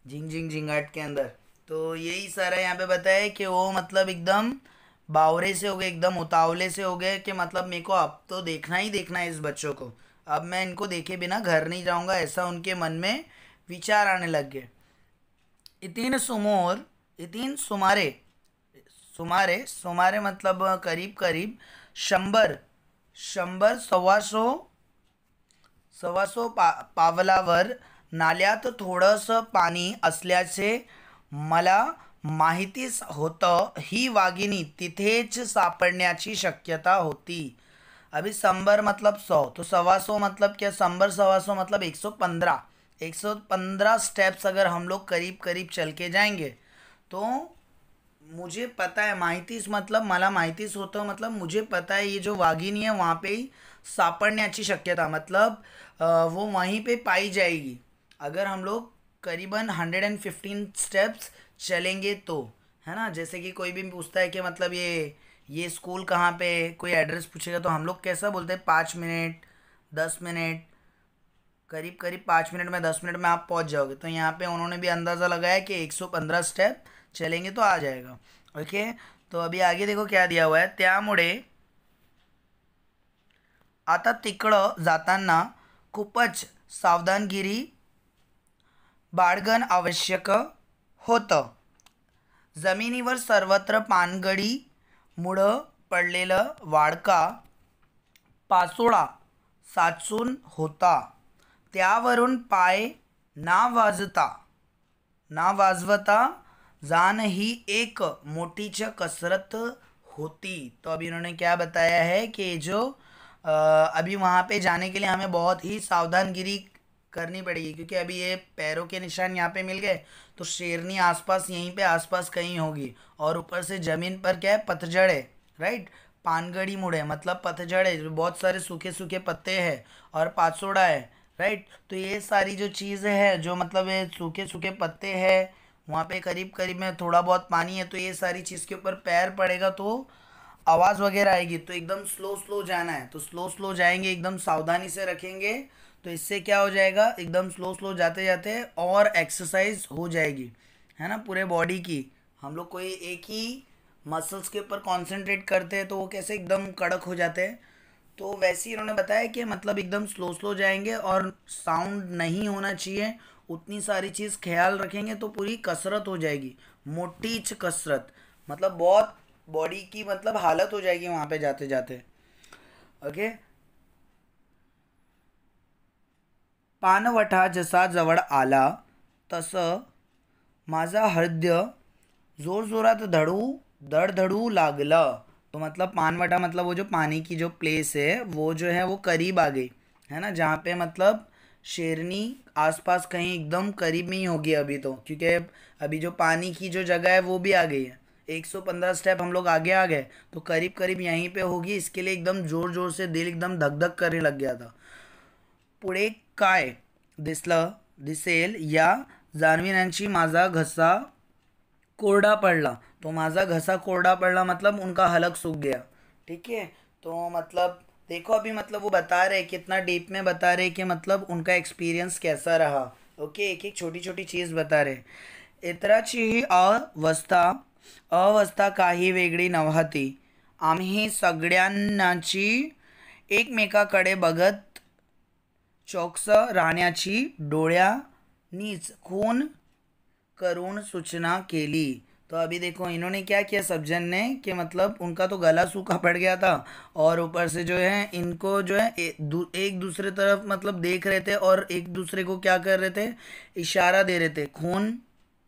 झिंग झिंग झिंगाट के अंदर तो यही सारा यहाँ पे बताया कि वो मतलब एकदम बावरे से हो गए एकदम उतावले से हो गए कि मतलब मेरे को अब तो देखना ही देखना है इस बच्चों को अब मैं इनको देखे बिना घर नहीं जाऊँगा ऐसा उनके मन में विचार आने लग गए इतिन सुमोर इतिन सुमारे सुमारे सुमारे मतलब करीब करीब शंबर शंबर सवा सौ सवा सौ पा, पावलावर नाल्यात थोड़स पानी असल्याचे मला माहितीच होता ही वागिनी तिथेच सापडण्याची शक्यता होती अभी संबर मतलब सौ तो सवा सौ मतलब क्या संबर सवा सौ मतलब एक सौ पंद्रह एक सौ पंद्रह स्टेप्स अगर हम लोग करीब करीब चल के जाएंगे तो मुझे पता है माहितीस मतलब मला माहितीस होता मतलब मुझे पता है ये जो वाघिनी है वहाँ पे ही सापड़ने अच्छी शक्यता मतलब वो वहीं पे पाई जाएगी अगर हम लोग करीबन हंड्रेड एंड फिफ्टीन स्टेप्स चलेंगे तो है ना जैसे कि कोई भी पूछता है कि मतलब ये ये स्कूल कहाँ पे कोई एड्रेस पूछेगा तो हम लोग कैसा बोलते हैं पाँच मिनट दस मिनट करीब करीब पाँच मिनट में दस मिनट में आप पहुँच जाओगे तो यहाँ पे उन्होंने भी अंदाज़ा लगाया कि एक सौ पंद्रह स्टेप चलेंगे तो आ जाएगा ओके तो अभी आगे देखो क्या दिया हुआ है मुड़े आता तिकड़ जाना खूबच सावधानगिरी बाळगण आवश्यक होतं जमिनीवर सर्वत्र पानगडी मुळं पडलेलं वाडका पासोळा साचून होता त्यावरून पाय ना वाजता ना वाजवता जान ही एक मोठीच कसरत होती तो अभी उन्होंने क्या बताया है कि जो अभी वहाँ पे जाने के लिए हमें बहुत ही सावधानगिरी करनी पड़ेगी क्योंकि अभी ये पैरों के निशान यहाँ पे मिल गए तो शेरनी आसपास यहीं पे आसपास कहीं होगी और ऊपर से ज़मीन पर क्या है पतझड़ है राइट पानगढ़ी मुड़े मतलब पतझड़ है बहुत सारे सूखे सूखे पत्ते हैं और पाचोड़ा है राइट तो ये सारी जो चीज़ है जो मतलब ये सूखे सूखे पत्ते हैं वहाँ पे करीब करीब में थोड़ा बहुत पानी है तो ये सारी चीज़ के ऊपर पैर पड़ेगा तो आवाज़ वगैरह आएगी तो एकदम स्लो स्लो जाना है तो स्लो स्लो जाएंगे एकदम सावधानी से रखेंगे तो इससे क्या हो जाएगा एकदम स्लो स्लो जाते जाते और एक्सरसाइज हो जाएगी है ना पूरे बॉडी की हम लोग कोई एक ही मसल्स के ऊपर कॉन्सेंट्रेट करते हैं तो वो कैसे एकदम कड़क हो जाते हैं तो वैसे ही इन्होंने बताया कि मतलब एकदम स्लो स्लो जाएंगे और साउंड नहीं होना चाहिए उतनी सारी चीज़ ख्याल रखेंगे तो पूरी कसरत हो जाएगी मोटीच कसरत मतलब बहुत बॉडी की मतलब हालत हो जाएगी वहाँ पे जाते जाते ओके पानवटा जसा जवर आला तस मज़ा हृदय जोर तो धड़ू धड़ू लागला तो मतलब पानवटा मतलब वो जो पानी की जो प्लेस है वो जो है वो करीब आ गई है ना जहाँ पे मतलब शेरनी आसपास कहीं एकदम करीब में ही होगी अभी तो क्योंकि अभी जो पानी की जो जगह है वो भी आ गई है 115 स्टेप हम लोग आगे आ गए तो करीब करीब यहीं पे होगी इसके लिए एकदम ज़ोर ज़ोर से दिल एकदम धक धक करने लग गया था पुढे काय दिसलं दिसेल या जानविनांची माझा घसा कोरडा पडला तो माझा घसा कोरडा पड़ला मतलब उनका हलक सूख गया ठीक है तो मतलब देखो अभी मतलब वो बता रहे कितना डीप में बता रहे कि मतलब उनका एक्सपीरियंस कैसा रहा ओके एक एक छोटी छोटी चीज़ बता रहे इतराची ही अवस्था अवस्था काही वेगळी नव्हती आम्ही सगळ्यांनाची एकमेकाकडे बघत चौकस राहण्याची नीच खून करून सूचना के लिए तो अभी देखो इन्होंने क्या किया सब्जन ने कि मतलब उनका तो गला सूखा पड़ गया था और ऊपर से जो है इनको जो है एक दूसरे तरफ मतलब देख रहे थे और एक दूसरे को क्या कर रहे थे इशारा दे रहे थे खून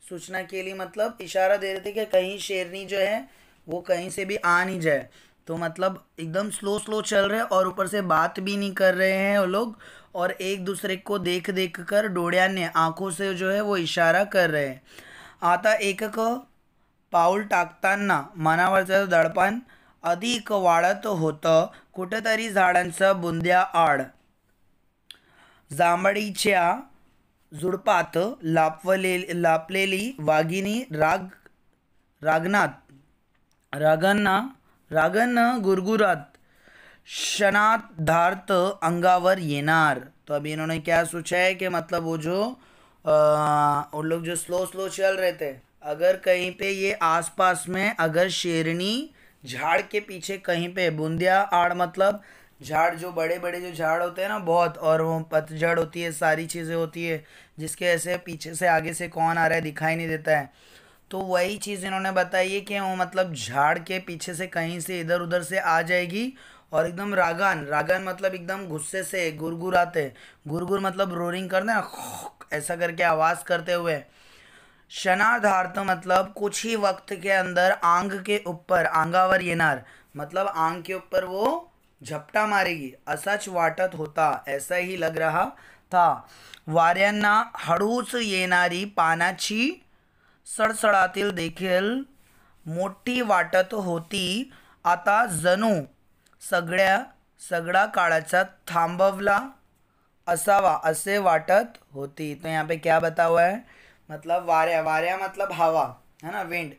सूचना के लिए मतलब इशारा दे रहे थे कि कहीं शेरनी जो है वो कहीं से भी आ नहीं जाए तो मतलब एकदम स्लो स्लो चल रहे और ऊपर से बात भी नहीं कर रहे हैं वो लोग और एक दूसरे को देख देख कर ने आँखों से जो है वो इशारा कर रहे हैं आता एक पाऊल टाकताना मनावरचं दडपण अधिक वाढत होता कुठंतरी तरी बुंद्या आड जांबड़ी झुडपात लापले लापले वगिनी राग रागनात रागन रागन गुरगुरात शनाधार्थ अंगावर येनार तो अभी इन्होंने क्या सोचा है कि मतलब वो जो उन लोग जो स्लो स्लो चल रहे थे अगर कहीं पे ये आसपास में अगर शेरनी झाड़ के पीछे कहीं पे बूंदिया आड़ मतलब झाड़ जो बड़े बड़े जो झाड़ होते हैं ना बहुत और वो पतझड़ होती है सारी चीज़ें होती है जिसके ऐसे पीछे से आगे से कौन आ रहा है दिखाई नहीं देता है तो वही चीज़ इन्होंने बताई है कि वो मतलब झाड़ के पीछे से कहीं से इधर उधर से आ जाएगी और एकदम रागान रागान मतलब एकदम गुस्से से गुरगुराते गुरगुर मतलब रोरिंग करते हैं ऐसा करके आवाज़ करते हुए शनाधार्थ मतलब कुछ ही वक्त के अंदर आंग के ऊपर आंगावर येनार मतलब आंग के ऊपर वो झपटा मारेगी असच वाटत होता ऐसा ही लग रहा था वाऱ्यांना हड़ूस येनारी पानाची सडसडातील देखील मोटी वाटत होती आता जनू सगड़ा सगड़ा काड़ाचा थांबवला असावा असे वाटत होती तो यहाँ पे क्या बता हुआ है मतलब वार्या वार्या मतलब हवा है ना विंड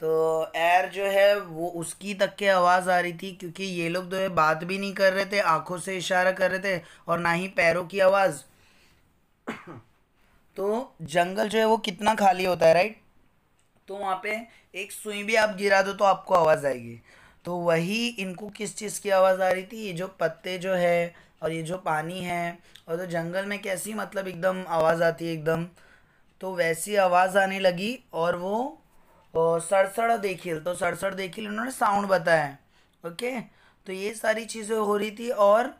तो एयर जो है वो उसकी तक के आवाज़ आ रही थी क्योंकि ये लोग जो तो है बात भी नहीं कर रहे थे आंखों से इशारा कर रहे थे और ना ही पैरों की आवाज़ तो जंगल जो है वो कितना खाली होता है राइट तो वहाँ पे एक सुई भी आप गिरा दो तो आपको आवाज़ आएगी तो वही इनको किस चीज़ की आवाज़ आ रही थी ये जो पत्ते जो है और ये जो पानी है और जो तो जंगल में कैसी मतलब एकदम आवाज़ आती है एकदम तो वैसी आवाज़ आने लगी और वो सड़सड़ देखिल तो सड़सड़ देखिल उन्होंने साउंड बताया ओके तो ये सारी चीज़ें हो रही थी और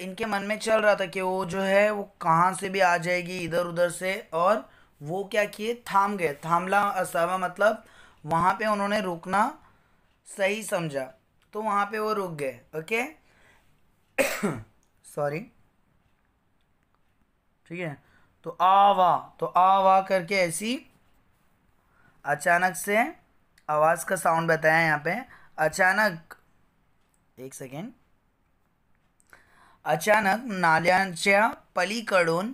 इनके मन में चल रहा था कि वो जो है वो कहाँ से भी आ जाएगी इधर उधर से और वो क्या किए थाम गए थामला असावा मतलब वहाँ पे उन्होंने रुकना सही समझा तो वहाँ पे वो रुक गए ओके सॉरी ठीक है तो आवा तो आवा करके ऐसी अचानक से आवाज़ का साउंड बताया यहाँ पे अचानक एक सेकेंड अचानक नाल्यांच्या पलीकडून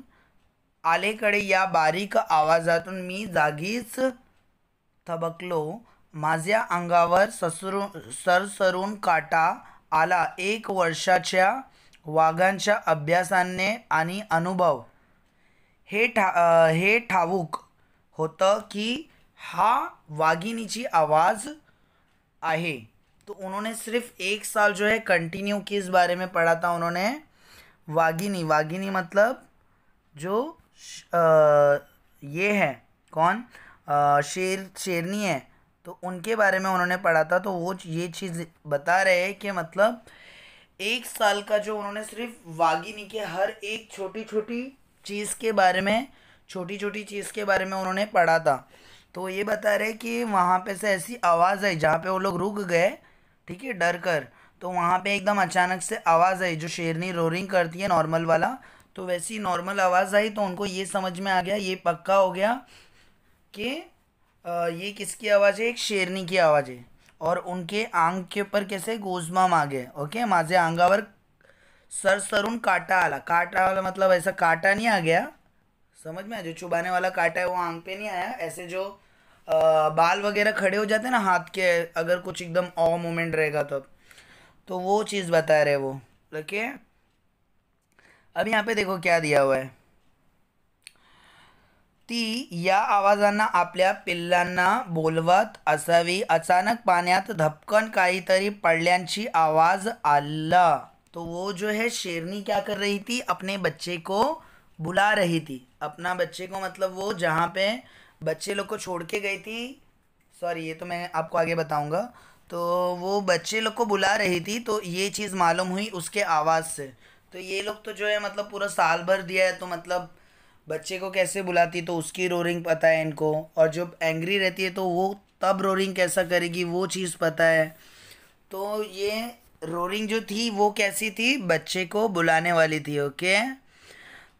आलेकडे या बारीक आवाजातून मी जागीच थबकलो माझ्या अंगा ससरू सरसरून काटा आला एक वर्षाच्या वाघांच्या अभ्यासाने आणि अनुभव हे ठा हे ठाऊक होतं कि हा की आवाज़ आहे तो उन्होंने सिर्फ एक साल जो है कंटिन्यू किस बारे में पढ़ा था उन्होंने वागिनी वागिनी मतलब जो आ, ये है कौन आ, शेर शेरनी है तो उनके बारे में उन्होंने पढ़ा था तो वो ये चीज़ बता रहे हैं कि मतलब एक साल का जो उन्होंने सिर्फ वागिनी के हर एक छोटी छोटी चीज़ के बारे में छोटी छोटी चीज़ के बारे में उन्होंने पढ़ा था तो ये बता रहे कि वहाँ पे से ऐसी आवाज़ आई जहाँ पे वो लोग रुक गए ठीक है डर कर तो वहाँ पे एकदम अचानक से आवाज़ आई जो शेरनी रोरिंग करती है नॉर्मल वाला तो वैसी नॉर्मल आवाज़ आई तो उनको ये समझ में आ गया ये पक्का हो गया कि ये किसकी आवाज़ है एक शेरनी की आवाज़ है और उनके आंग के ऊपर कैसे गोजमा मागे ओके माजे आंगावर सर सरुन काटा आला काटा वाला मतलब ऐसा काटा नहीं आ गया समझ में जो चुबाने वाला काटा है वो आंग पे नहीं आया ऐसे जो आ, बाल वगैरह खड़े हो जाते हैं ना हाथ के अगर कुछ एकदम ऑ मोमेंट रहेगा तो तो वो चीज़ बता रहे वो ओके अब यहाँ पे देखो क्या दिया हुआ है ती या आवाजांना आपल्या पिल्लांना बोलवत असावी अचानक पाण्यात धपकन काहीतरी पड़ल्यांची आवाज़ आला तो वो जो है शेरनी क्या कर रही थी अपने बच्चे को बुला रही थी अपना बच्चे को मतलब वो जहाँ पे बच्चे लोग को छोड़ के गई थी सॉरी ये तो मैं आपको आगे बताऊँगा तो वो बच्चे लोग को बुला रही थी तो ये चीज़ मालूम हुई उसके आवाज़ से तो ये लोग तो जो है मतलब पूरा साल भर दिया है तो मतलब बच्चे को कैसे बुलाती तो उसकी रोरिंग पता है इनको और जब एंग्री रहती है तो वो तब रोरिंग कैसा करेगी वो चीज़ पता है तो ये रोरिंग जो थी वो कैसी थी बच्चे को बुलाने वाली थी ओके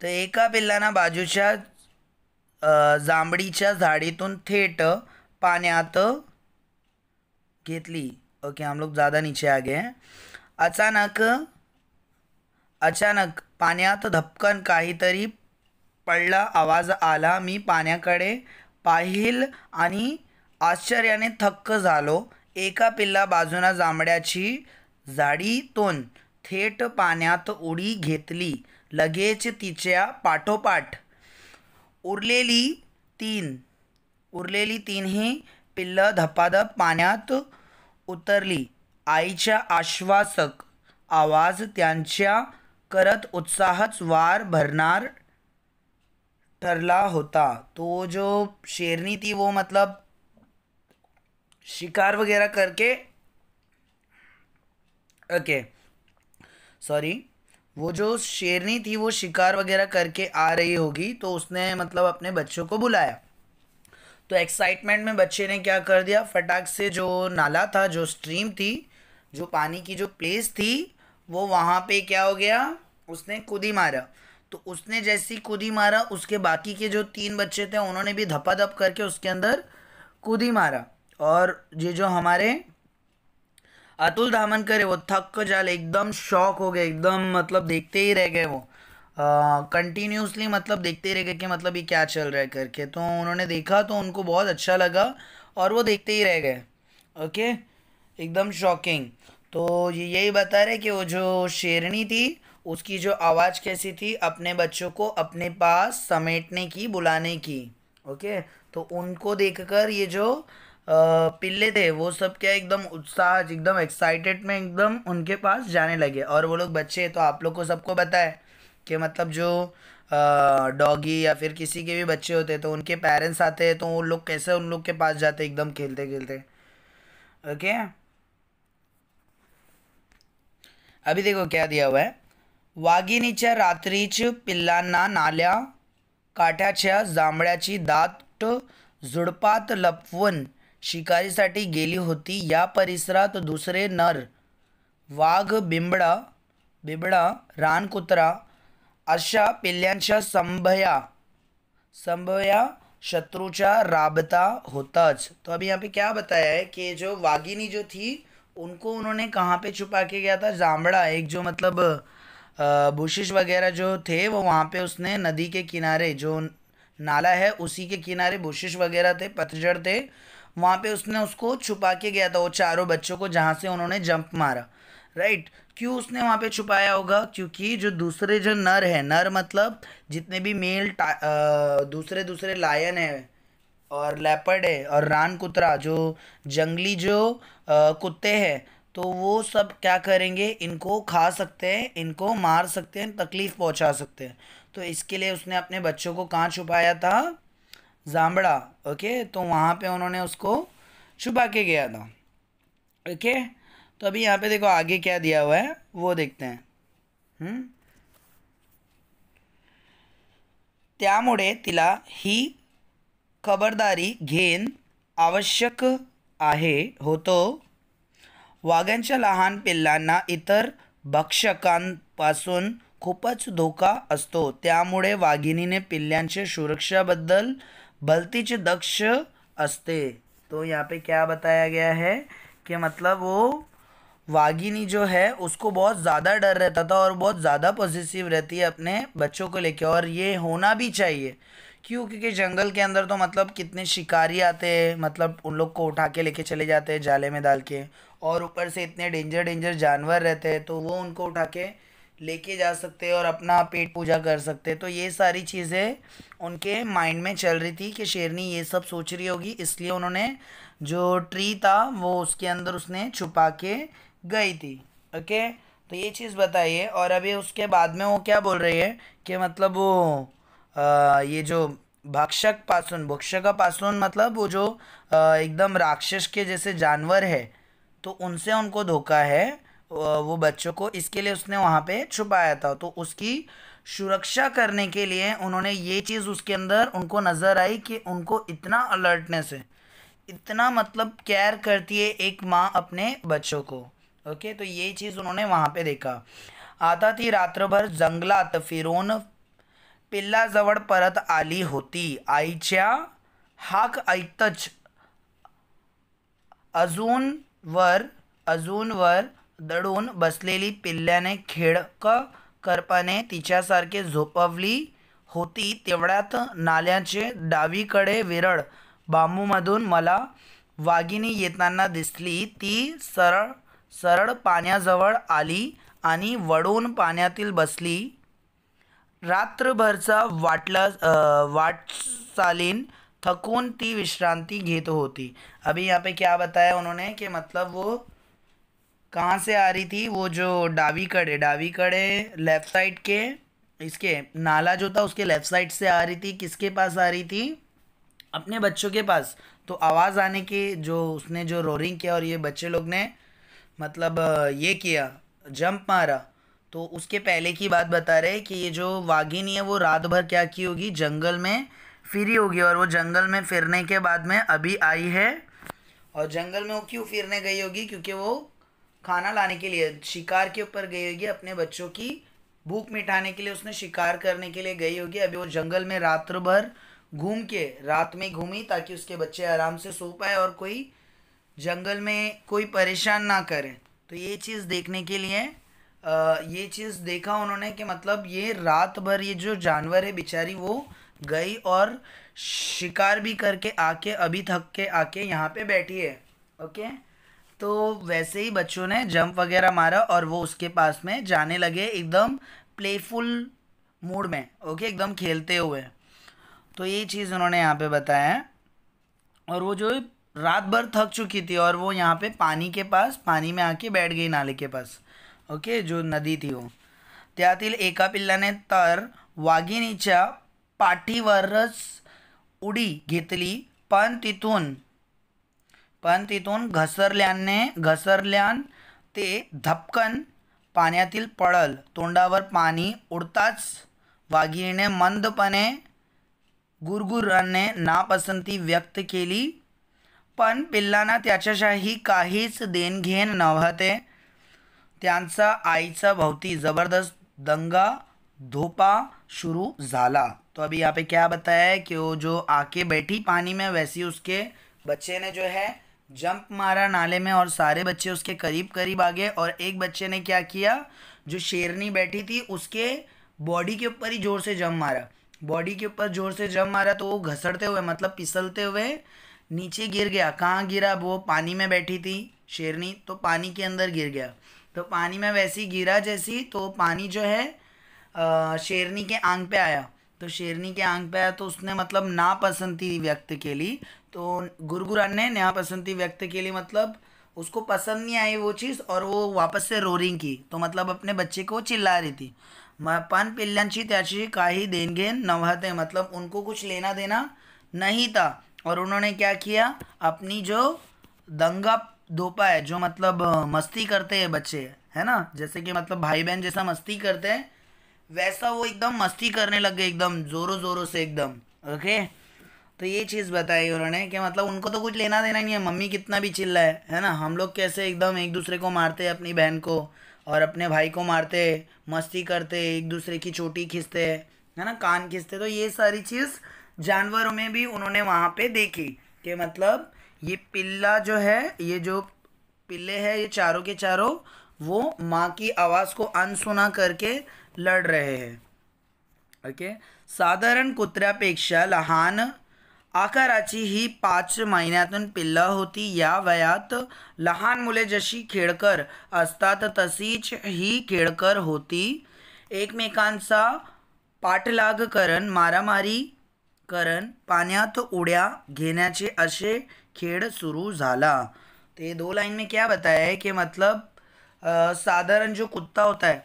तर एका ना बाजूचा जांभळीच्या झाडीतून थेट पाण्यात घेतली ओके हम लोग ज़्यादा नीचे आ गए अचानक अचानक पाण्यात धपकन तरी पडला आवाज आला मी पाण्याकडे पाहिल आणि आश्चर्याने थक्क झालो एका पिल्ला बाजूना जांभळ्याची झाडीतून थेट पाण्यात उडी घेतली लगेच तिच्या पाठोपाठ उरलेली तीन उरलेली तीनही पिल्लं धपाधप पाण्यात उतरली आईच्या आश्वासक आवाज त्यांच्या करत उत्साहच वार भरणार तरला होता तो जो शेरनी थी वो मतलब शिकार वगैरह करके ओके सॉरी वो जो शेरनी थी वो शिकार वगैरह करके आ रही होगी तो उसने मतलब अपने बच्चों को बुलाया तो एक्साइटमेंट में बच्चे ने क्या कर दिया फटाक से जो नाला था जो स्ट्रीम थी जो पानी की जो प्लेस थी वो वहाँ पे क्या हो गया उसने खुद ही मारा तो उसने जैसे ही कूदी मारा उसके बाकी के जो तीन बच्चे थे उन्होंने भी धपाधप करके उसके अंदर कूदी मारा और ये जो हमारे अतुल धामनकर है वो थक जाल एकदम शॉक हो गए एकदम मतलब देखते ही रह गए वो कंटिन्यूसली मतलब देखते ही रह गए कि मतलब ये क्या चल रहा है करके तो उन्होंने देखा तो उनको बहुत अच्छा लगा और वो देखते ही रह गए ओके एकदम शॉकिंग तो ये यही बता रहे कि वो जो शेरनी थी उसकी जो आवाज़ कैसी थी अपने बच्चों को अपने पास समेटने की बुलाने की ओके तो उनको देखकर ये जो पिल्ले थे वो सब क्या एकदम उत्साह एकदम एक्साइटेड में एकदम उनके पास जाने लगे और वो लोग बच्चे तो आप लोग को सबको पता है कि मतलब जो डॉगी या फिर किसी के भी बच्चे होते हैं तो उनके पेरेंट्स आते हैं तो उन लोग कैसे उन लोग के पास जाते एकदम खेलते खेलते ओके अभी देखो क्या दिया हुआ है वगिनी रात्रीच पिल्लांना नाल्या काठाच्या जांभळ्याची दाट झुडपात लपवून शिकारीसाठी गेली होती या परिसरात दुसरे नर वाघ बिंबडा बिबडा रानकुत्रा अशा पिल्ल्यांच्या संभया संभया शत्रुचा राबता होता तो अभी यहाँ पे क्या बताया है कि जो वागिनी जो थी उनको उन्होंने कहाँ पे छुपा के गया था जांबड़ा एक जो मतलब बुशिश वगैरह जो थे वो वहाँ पे उसने नदी के किनारे जो नाला है उसी के किनारे बुशिश वगैरह थे पतझड़ थे वहाँ पे उसने उसको छुपा के गया था वो चारों बच्चों को जहाँ से उन्होंने जंप मारा राइट क्यों उसने वहाँ पे छुपाया होगा क्योंकि जो दूसरे जो नर है नर मतलब जितने भी मेल दूसरे दूसरे लायन है और लेपर्ड है और रान कुतरा जो जंगली जो कुत्ते हैं तो वो सब क्या करेंगे इनको खा सकते हैं इनको मार सकते हैं तकलीफ़ पहुंचा सकते हैं तो इसके लिए उसने अपने बच्चों को कहाँ छुपाया था जामड़ा ओके तो वहाँ पे उन्होंने उसको छुपा के गया था ओके तो अभी यहाँ पे देखो आगे क्या दिया हुआ है वो देखते हैं हम्म? त्यामुड़े तिला ही खबरदारी घेन आवश्यक आहे होतो वाघांच्या लहान पिल्लांना इतर भक्षकांपासून खूपच धोका असतो त्यामुळे वाघिणीने पिल्ल्यांचे सुरक्षाबद्दल भलतीच दक्ष असते तो यहाँ पे क्या बताया गया है कि मतलब वो वाघिनी जो है उसको बहुत ज़्यादा डर रहता था और बहुत ज़्यादा पॉजिटिव रहती है अपने बच्चों को लेके और ये होना भी चाहिए क्यों क्योंकि जंगल के अंदर तो मतलब कितने शिकारी आते हैं मतलब उन लोग को उठा के लेके चले जाते हैं जाले में डाल के और ऊपर से इतने डेंजर डेंजर जानवर रहते हैं तो वो उनको उठा के लेके जा सकते और अपना पेट पूजा कर सकते तो ये सारी चीज़ें उनके माइंड में चल रही थी कि शेरनी ये सब सोच रही होगी इसलिए उन्होंने जो ट्री था वो उसके अंदर उसने छुपा के गई थी ओके तो ये चीज़ बताइए और अभी उसके बाद में वो क्या बोल रही है कि मतलब वो आ, ये जो भक्षक पासुन भक्षक का पासुन मतलब वो जो आ, एकदम राक्षस के जैसे जानवर है तो उनसे उनको धोखा है वो बच्चों को इसके लिए उसने वहाँ पे छुपाया था तो उसकी सुरक्षा करने के लिए उन्होंने ये चीज़ उसके अंदर उनको नज़र आई कि उनको इतना अलर्टनेस है इतना मतलब केयर करती है एक माँ अपने बच्चों को ओके तो ये चीज़ उन्होंने वहाँ पे देखा आता थी रात्र भर जंगलात पिल्ला जवर परत आली होती आईच्या हाक ऐकतच अजून वर अजून वर दडून बसलेली पिल्ल्याने खेळक करपाने तिच्यासारखे झोपवली होती तेवढ्यात नाल्याचे डावीकडे विरळ बांबूमधून मला वाघिणी येताना दिसली ती सरळ सरळ पाण्याजवळ आली आणि वडून पाण्यातील बसली रात्रभरचा वाटला वाटचालीन थकून ती विश्रांति घेत होती अभी यहाँ पे क्या बताया उन्होंने कि मतलब वो कहाँ से आ रही थी वो जो डावी कड़े डावी कड़े लेफ़्ट साइड के इसके नाला जो था उसके लेफ़्ट साइड से आ रही थी किसके पास आ रही थी अपने बच्चों के पास तो आवाज़ आने की जो उसने जो रोरिंग किया और ये बच्चे लोग ने मतलब ये किया जंप मारा तो उसके पहले की बात बता रहे कि ये जो वागिनी है वो रात भर क्या की होगी जंगल में फ्री होगी और वो जंगल में फिरने के बाद में अभी आई है और जंगल में वो क्यों फिरने गई होगी क्योंकि वो खाना लाने के लिए शिकार के ऊपर गई होगी अपने बच्चों की भूख मिटाने के लिए उसने शिकार करने के लिए गई होगी अभी वो जंगल में रात्र भर घूम के रात में घूमी ताकि उसके बच्चे आराम से सो पाए और कोई जंगल में कोई परेशान ना करे तो ये चीज़ देखने के लिए ये चीज़ देखा उन्होंने कि मतलब ये रात भर ये जो जानवर है बेचारी वो गई और शिकार भी करके आके अभी थक के आके यहाँ पे बैठी है ओके तो वैसे ही बच्चों ने जंप वगैरह मारा और वो उसके पास में जाने लगे एकदम प्लेफुल मूड में ओके एकदम खेलते हुए तो ये चीज़ उन्होंने यहाँ पे बताया है और वो जो रात भर थक चुकी थी और वो यहाँ पे पानी के पास पानी में आके बैठ गई नाले के पास ओके जो नदी थी वो त्यातील एका पिल्ला ने तर नीचा पाठीवरच उडी घेतली पण तिथून पण तिथून घसरल्याने घसरल्यान ते धपकन पाण्यातील पडल तोंडावर पाणी उडताच वाघिणीने मंदपणे गुरगुराने नापसंती व्यक्त केली पण पिल्लांना त्याच्याशाही काहीच देणघेण नव्हते त्यांचा आईचा भोवती जबरदस्त दंगा धोपा सुरू झाला तो अभी यहाँ पे क्या बताया है कि वो जो आके बैठी पानी में वैसी उसके बच्चे ने जो है जंप मारा नाले में और सारे बच्चे उसके करीब करीब आ गए और एक बच्चे ने क्या किया जो शेरनी बैठी थी उसके बॉडी के ऊपर ही जोर से जंप मारा बॉडी के ऊपर जोर से जंप मारा तो वो घसड़ते हुए मतलब पिसलते हुए नीचे गिर गया कहाँ गिरा वो पानी में बैठी थी शेरनी तो पानी के अंदर गिर गया तो पानी में वैसी गिरा जैसी तो पानी जो है शेरनी के आंग पे आया तो शेरनी के आंख पे आया तो उसने मतलब नापसंदी व्यक्त के लिए तो गुरगुरान ने नापसंती व्यक्त के लिए मतलब उसको पसंद नहीं आई वो चीज़ और वो वापस से रोरिंग की तो मतलब अपने बच्चे को चिल्ला रही थी पण पिल्ल्यांची त्याची का देन देनघेन नवहते मतलब उनको कुछ लेना देना नहीं था और उन्होंने क्या किया अपनी जो दंगा धोपा है जो मतलब मस्ती करते हैं बच्चे है ना जैसे कि मतलब भाई बहन जैसा मस्ती करते हैं वैसा वो एकदम मस्ती करने लग गए एकदम ज़ोरों ज़ोरों से एकदम ओके तो ये चीज़ बताई उन्होंने कि मतलब उनको तो कुछ लेना देना नहीं है मम्मी कितना भी चिल्ला है है ना हम लोग कैसे एकदम एक दूसरे को मारते अपनी बहन को और अपने भाई को मारते मस्ती करते एक दूसरे की चोटी खींचते है ना कान खींचते तो ये सारी चीज़ जानवरों में भी उन्होंने वहाँ पे देखी कि मतलब ये पिल्ला जो है ये जो पिल्ले है ये चारों के चारों वो माँ की आवाज़ को अनसुना करके लढ रहे हैं ओके साधारण कुत्र्यापेक्षा लहान आकाराची ही पाच महिन्यातून पिल्लं होती या वयात लहान मुले जशी खेळकर असतात तशीच ही खेळकर होती एकमेकांचा पाठलाग करण मारामारी करण पाण्यात उड्या घेण्याचे असे खेळ सुरू झाला ते दो लाईन में क्या बताया की मतलब साधारण जो कुत्ता होता है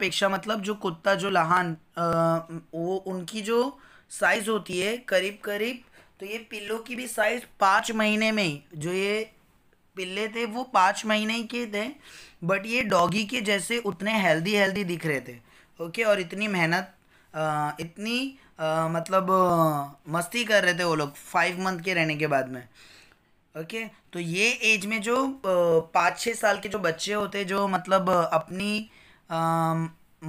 पेक्षा मतलब जो कुत्ता जो लहान वो उनकी जो साइज़ होती है करीब करीब तो ये पिल्लों की भी साइज़ पाँच महीने में जो ये पिल्ले थे वो पाँच महीने ही के थे बट ये डॉगी के जैसे उतने हेल्दी हेल्दी दिख रहे थे ओके और इतनी मेहनत इतनी आ, मतलब मस्ती कर रहे थे वो लोग फाइव मंथ के रहने के बाद में ओके okay? तो ये एज में जो पाँच छः साल के जो बच्चे होते जो मतलब अपनी आ,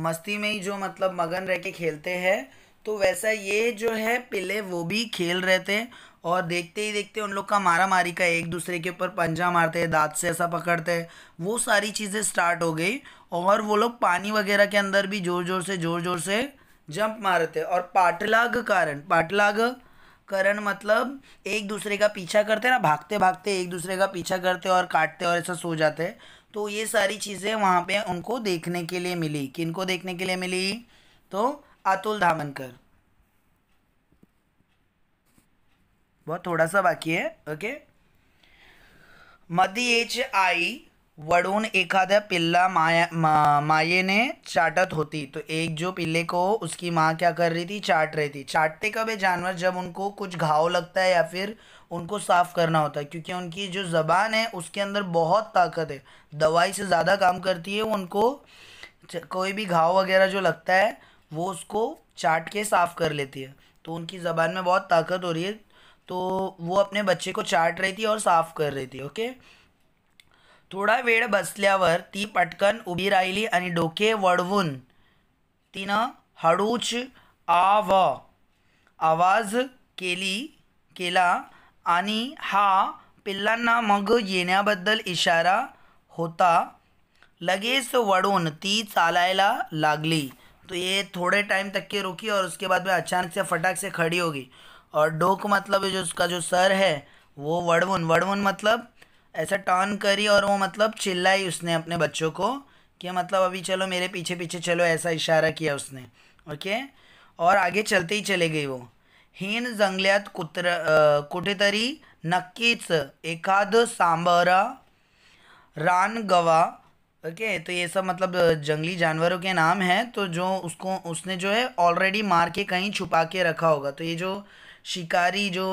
मस्ती में ही जो मतलब मगन रह के खेलते हैं तो वैसा ये जो है पिले वो भी खेल रहे थे और देखते ही देखते उन लोग का मारा मारी का एक दूसरे के ऊपर पंजा मारते हैं दांत से ऐसा पकड़ते हैं वो सारी चीज़ें स्टार्ट हो गई और वो लोग पानी वगैरह के अंदर भी ज़ोर ज़ोर से ज़ोर ज़ोर से जंप मारते और पाटलाग कारण पाटलाग करण मतलब एक दूसरे का पीछा करते हैं ना भागते भागते एक दूसरे का पीछा करते और काटते और ऐसा सो जाते हैं तो ये सारी चीज़ें वहाँ पे उनको देखने के लिए मिली किनको देखने के लिए मिली तो अतुल धामनकर बहुत थोड़ा सा बाकी है ओके मध्य एच आई वरुण एखाद्या पिल्ला माया मा, ने चाटत होती तो एक जो पिल्ले को उसकी माँ क्या कर रही थी चाट रही थी चाटते कब है जानवर जब उनको कुछ घाव लगता है या फिर उनको साफ़ करना होता है क्योंकि उनकी जो ज़बान है उसके अंदर बहुत ताकत है दवाई से ज़्यादा काम करती है उनको कोई भी घाव वगैरह जो लगता है वो उसको चाट के साफ़ कर लेती है तो उनकी ज़बान में बहुत ताकत हो रही है तो वो अपने बच्चे को चाट रही थी और साफ़ कर रही थी ओके थोडा वेळ बसल्यावर ती पटकन उभी राहिली आणि डोके वळवून तिनं हळूच आ व आवाज केली केला आणि हा पिल्लांना मग येण्याबद्दल इशारा होता लगेच वड़ून ती चालायला लागली तो ये थोड़े टाइम तक के रुकी और उसके बाद में अचानक से फटाक से खड़ी होगी और डोक मतलब जो उसका जो सर है वो वड़वन वड़वन मतलब ऐसा टर्न करी और वो मतलब चिल्लाई उसने अपने बच्चों को कि मतलब अभी चलो मेरे पीछे पीछे चलो ऐसा इशारा किया उसने ओके और आगे चलते ही चले गई वो हीन जंगलियात कुत्र तरी नक्कीच एखाद सांबरा रान गवा ओके तो ये सब मतलब जंगली जानवरों के नाम हैं तो जो उसको उसने जो है ऑलरेडी मार के कहीं छुपा के रखा होगा तो ये जो शिकारी जो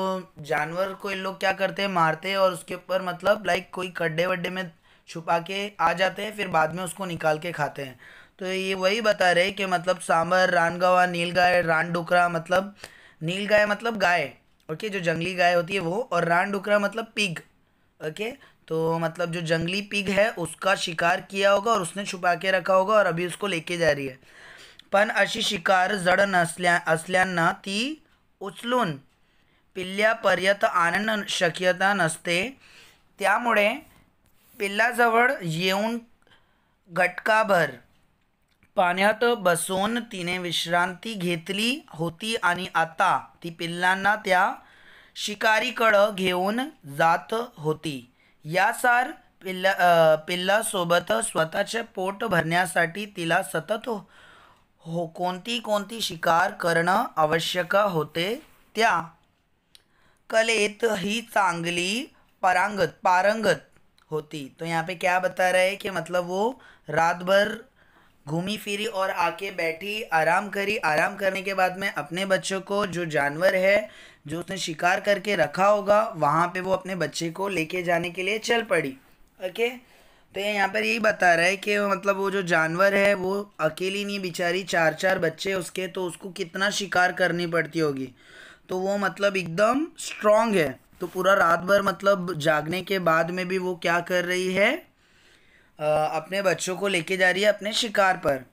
जानवर को इन लोग क्या करते हैं मारते हैं और उसके ऊपर मतलब लाइक कोई गड्ढे वड्डे में छुपा के आ जाते हैं फिर बाद में उसको निकाल के खाते हैं तो ये वही बता रहे कि मतलब सांबर रानगवा नील गाय रान डुकरा मतलब नील गाय मतलब गाय ओके जो जंगली गाय होती है वो और रान डुकरा मतलब पिग ओके तो मतलब जो जंगली पिग है उसका शिकार किया होगा और उसने छुपा के रखा होगा और अभी उसको लेके जा रही है पन अशी शिकार जड नसल्या असल्यांना ती उचलून पिल्ल्यापर्यंत आणणं शक्यता नसते त्यामुळे पिल्लाजवळ येऊन घटकाभर पाण्यात बसून तिने विश्रांती घेतली होती आणि आता ती पिल्लांना त्या शिकारीकडं घेऊन जात होती यासार पिल्ला पिल्लासोबत स्वतःचे पोट भरण्यासाठी तिला सतत हो कोणती कोणती शिकार करणं आवश्यक होते त्या कलेत ही चांगली पारंगत पारंगत होती तो यहाँ पे क्या बता रहा है कि मतलब वो रात भर घूमी फिरी और आके बैठी आराम करी आराम करने के बाद में अपने बच्चों को जो जानवर है जो उसने शिकार करके रखा होगा वहाँ पे वो अपने बच्चे को लेके जाने के लिए चल पड़ी ओके okay? तो ये यहाँ पर यही बता रहा है कि मतलब वो जो जानवर है वो अकेली नहीं बेचारी चार चार बच्चे उसके तो उसको कितना शिकार करनी पड़ती होगी तो वो मतलब एकदम स्ट्रांग है तो पूरा रात भर मतलब जागने के बाद में भी वो क्या कर रही है आ, अपने बच्चों को लेके जा रही है अपने शिकार पर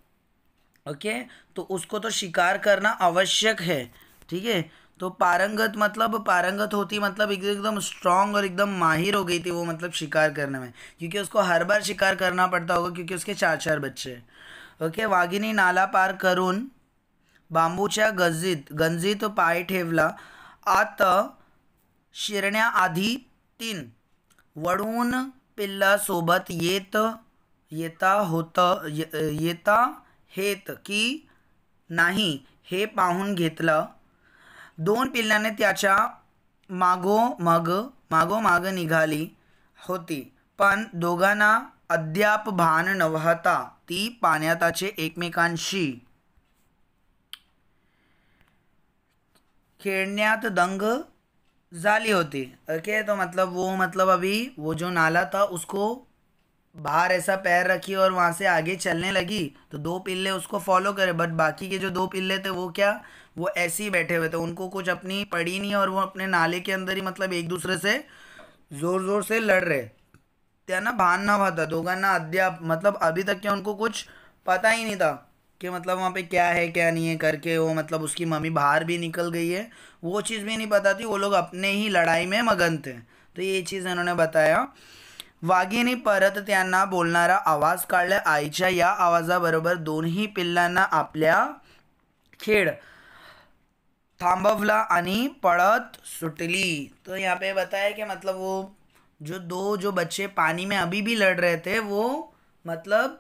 ओके तो उसको तो शिकार करना आवश्यक है ठीक है तो पारंगत मतलब पारंगत होती मतलब एकदम स्ट्रांग और एकदम माहिर हो गई थी वो मतलब शिकार करने में क्योंकि उसको हर बार शिकार करना पड़ता होगा क्योंकि उसके चार चार बच्चे ओके वाघिनी नाला पार करून बांबूचा गंजीत गंजीत पाय ठेवला आत आधी तीन पिल्ला पिल्लासोबत येत येता होतं ये, येता हेत की नाही हे पाहून घेतलं दोन पिल्लाने त्याच्या मागोमाग मागोमाग निघाली होती पण दोघांना अद्याप भान नव्हता ती पाण्याताचे एकमेकांशी खेलण्यात दंग जाली होती ओके तो मतलब वो मतलब अभी वो जो नाला था उसको बाहर ऐसा पैर रखी और वहाँ से आगे चलने लगी तो दो पिल्ले उसको फॉलो करे बट बाकी के जो दो पिल्ले थे वो क्या वो ऐसे ही बैठे हुए थे उनको कुछ अपनी पड़ी नहीं और वो अपने नाले के अंदर ही मतलब एक दूसरे से जोर जोर से लड़ रहे ना भान ना भाता ना अध्याप मतलब अभी तक क्या उनको कुछ पता ही नहीं था कि मतलब वहाँ पे क्या है क्या नहीं है करके वो मतलब उसकी मम्मी बाहर भी निकल गई है वो चीज़ भी नहीं पता थी वो लोग अपने ही लड़ाई में मगन थे तो ये चीज़ इन्होंने बताया वाघिणी परत बोलना आवाज काढला आई या आवाजाबरोबर दोन्ही पिल्लांना आपल्या खेळ थांबवला आणि पड़त सुटली तो यहाँ पे बताया कि मतलब वो जो दो जो बच्चे पानी में अभी भी लड़ रहे थे वो मतलब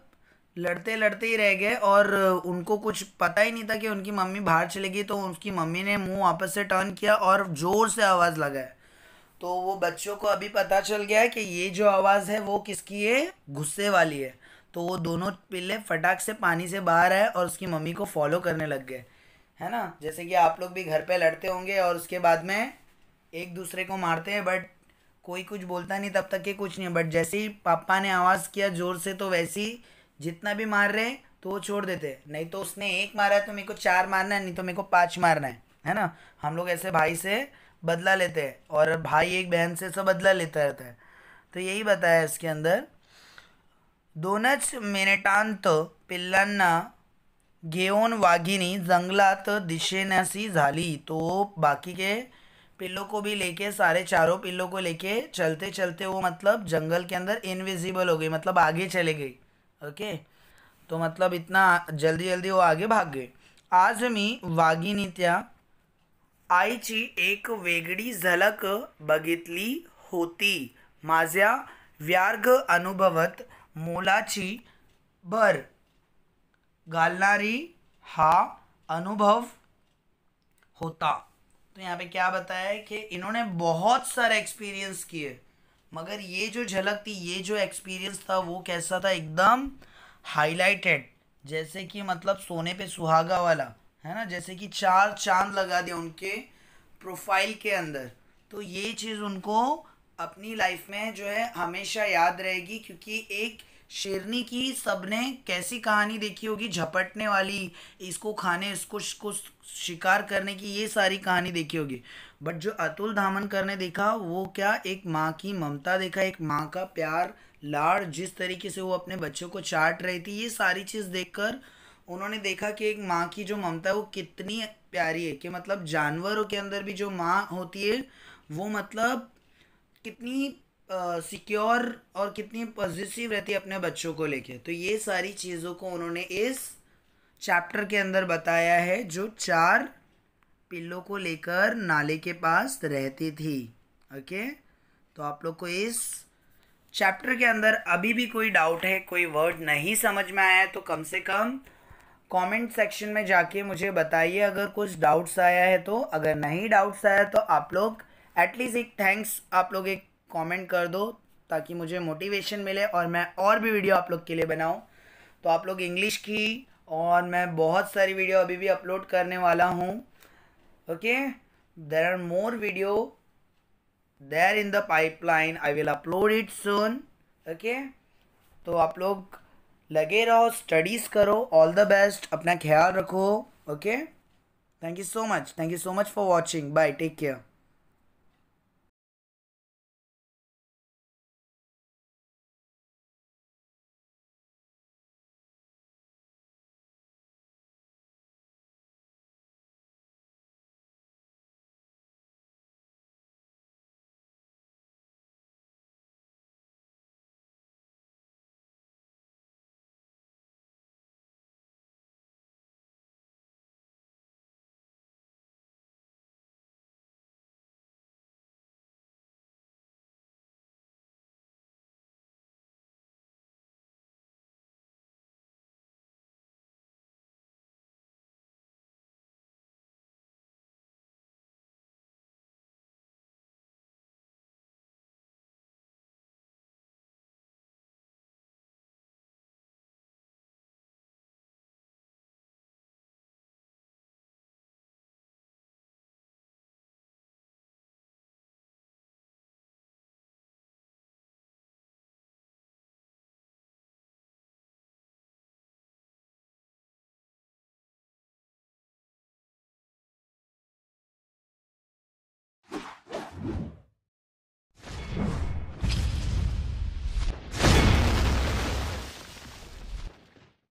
लड़ते लड़ते ही रह गए और उनको कुछ पता ही नहीं था कि उनकी मम्मी बाहर चली गई तो उसकी मम्मी ने मुंह वापस से टर्न किया और ज़ोर से आवाज़ लगाया तो वो बच्चों को अभी पता चल गया है कि ये जो आवाज़ है वो किसकी है गुस्से वाली है तो वो दोनों पिल्ले फटाक से पानी से बाहर आए और उसकी मम्मी को फॉलो करने लग गए है ना जैसे कि आप लोग भी घर पे लड़ते होंगे और उसके बाद में एक दूसरे को मारते हैं बट कोई कुछ बोलता नहीं तब तक के कुछ नहीं बट जैसे ही पापा ने आवाज़ किया ज़ोर से तो वैसे ही जितना भी मार रहे हैं तो वो छोड़ देते नहीं तो उसने एक मारा है तो मेरे को चार मारना है नहीं तो मेरे को पाँच मारना है है ना हम लोग ऐसे भाई से बदला लेते हैं और भाई एक बहन से सब बदला लेता रहता है तो यही बताया इसके अंदर दोनच मिनिटांत पिल्लांना तो दिशे जंगलात दिशेनासी झाली तो बाकी के पिल्लों को भी लेके सारे चारों पिल्लों को लेके चलते चलते वो मतलब जंगल के अंदर इनविजिबल हो गई मतलब आगे चले गई ओके तो मतलब इतना जल्दी जल्दी वो आगे भाग गए आज मी वागिनी त्या आई ची एक वेगड़ी झलक बगित होती मजा व्यार्ग अनुभवत मोलाची भर घी हा अनुभव होता तो यहाँ पे क्या बताया है कि इन्होंने बहुत सारे एक्सपीरियंस किए मगर ये जो झलक थी ये जो एक्सपीरियंस था वो कैसा था एकदम हाईलाइटेड जैसे कि मतलब सोने पे सुहागा वाला है ना जैसे कि चार चांद लगा दिया उनके प्रोफाइल के अंदर तो ये चीज़ उनको अपनी लाइफ में जो है हमेशा याद रहेगी क्योंकि एक शेरनी की सबने कैसी कहानी देखी होगी झपटने वाली इसको खाने इसको कुछ शिकार करने की ये सारी कहानी देखी होगी बट जो अतुल धामन कर ने देखा वो क्या एक माँ की ममता देखा एक माँ का प्यार लाड़ जिस तरीके से वो अपने बच्चों को चाट रही थी ये सारी चीज़ देखकर उन्होंने देखा कि एक माँ की जो ममता है वो कितनी प्यारी है कि मतलब जानवरों के अंदर भी जो माँ होती है वो मतलब कितनी सिक्योर और कितनी पॉजिटिव रहती है अपने बच्चों को लेके तो ये सारी चीज़ों को उन्होंने इस चैप्टर के अंदर बताया है जो चार पिल्लों को लेकर नाले के पास रहती थी ओके तो आप लोग को इस चैप्टर के अंदर अभी भी कोई डाउट है कोई वर्ड नहीं समझ में आया है तो कम से कम कमेंट सेक्शन में जाके मुझे बताइए अगर कुछ डाउट्स आया है तो अगर नहीं डाउट्स आया तो आप लोग एटलीस्ट एक थैंक्स आप लोग एक कमेंट कर दो ताकि मुझे मोटिवेशन मिले और मैं और भी वीडियो आप लोग के लिए बनाऊँ तो आप लोग इंग्लिश की और मैं बहुत सारी वीडियो अभी भी अपलोड करने वाला हूँ okay there are more video there in the pipeline I will upload it soon okay तो आप लोग लगे रहो स्टडीज़ करो ऑल द बेस्ट अपना ख्याल रखो okay thank you so much thank you so much for watching bye take care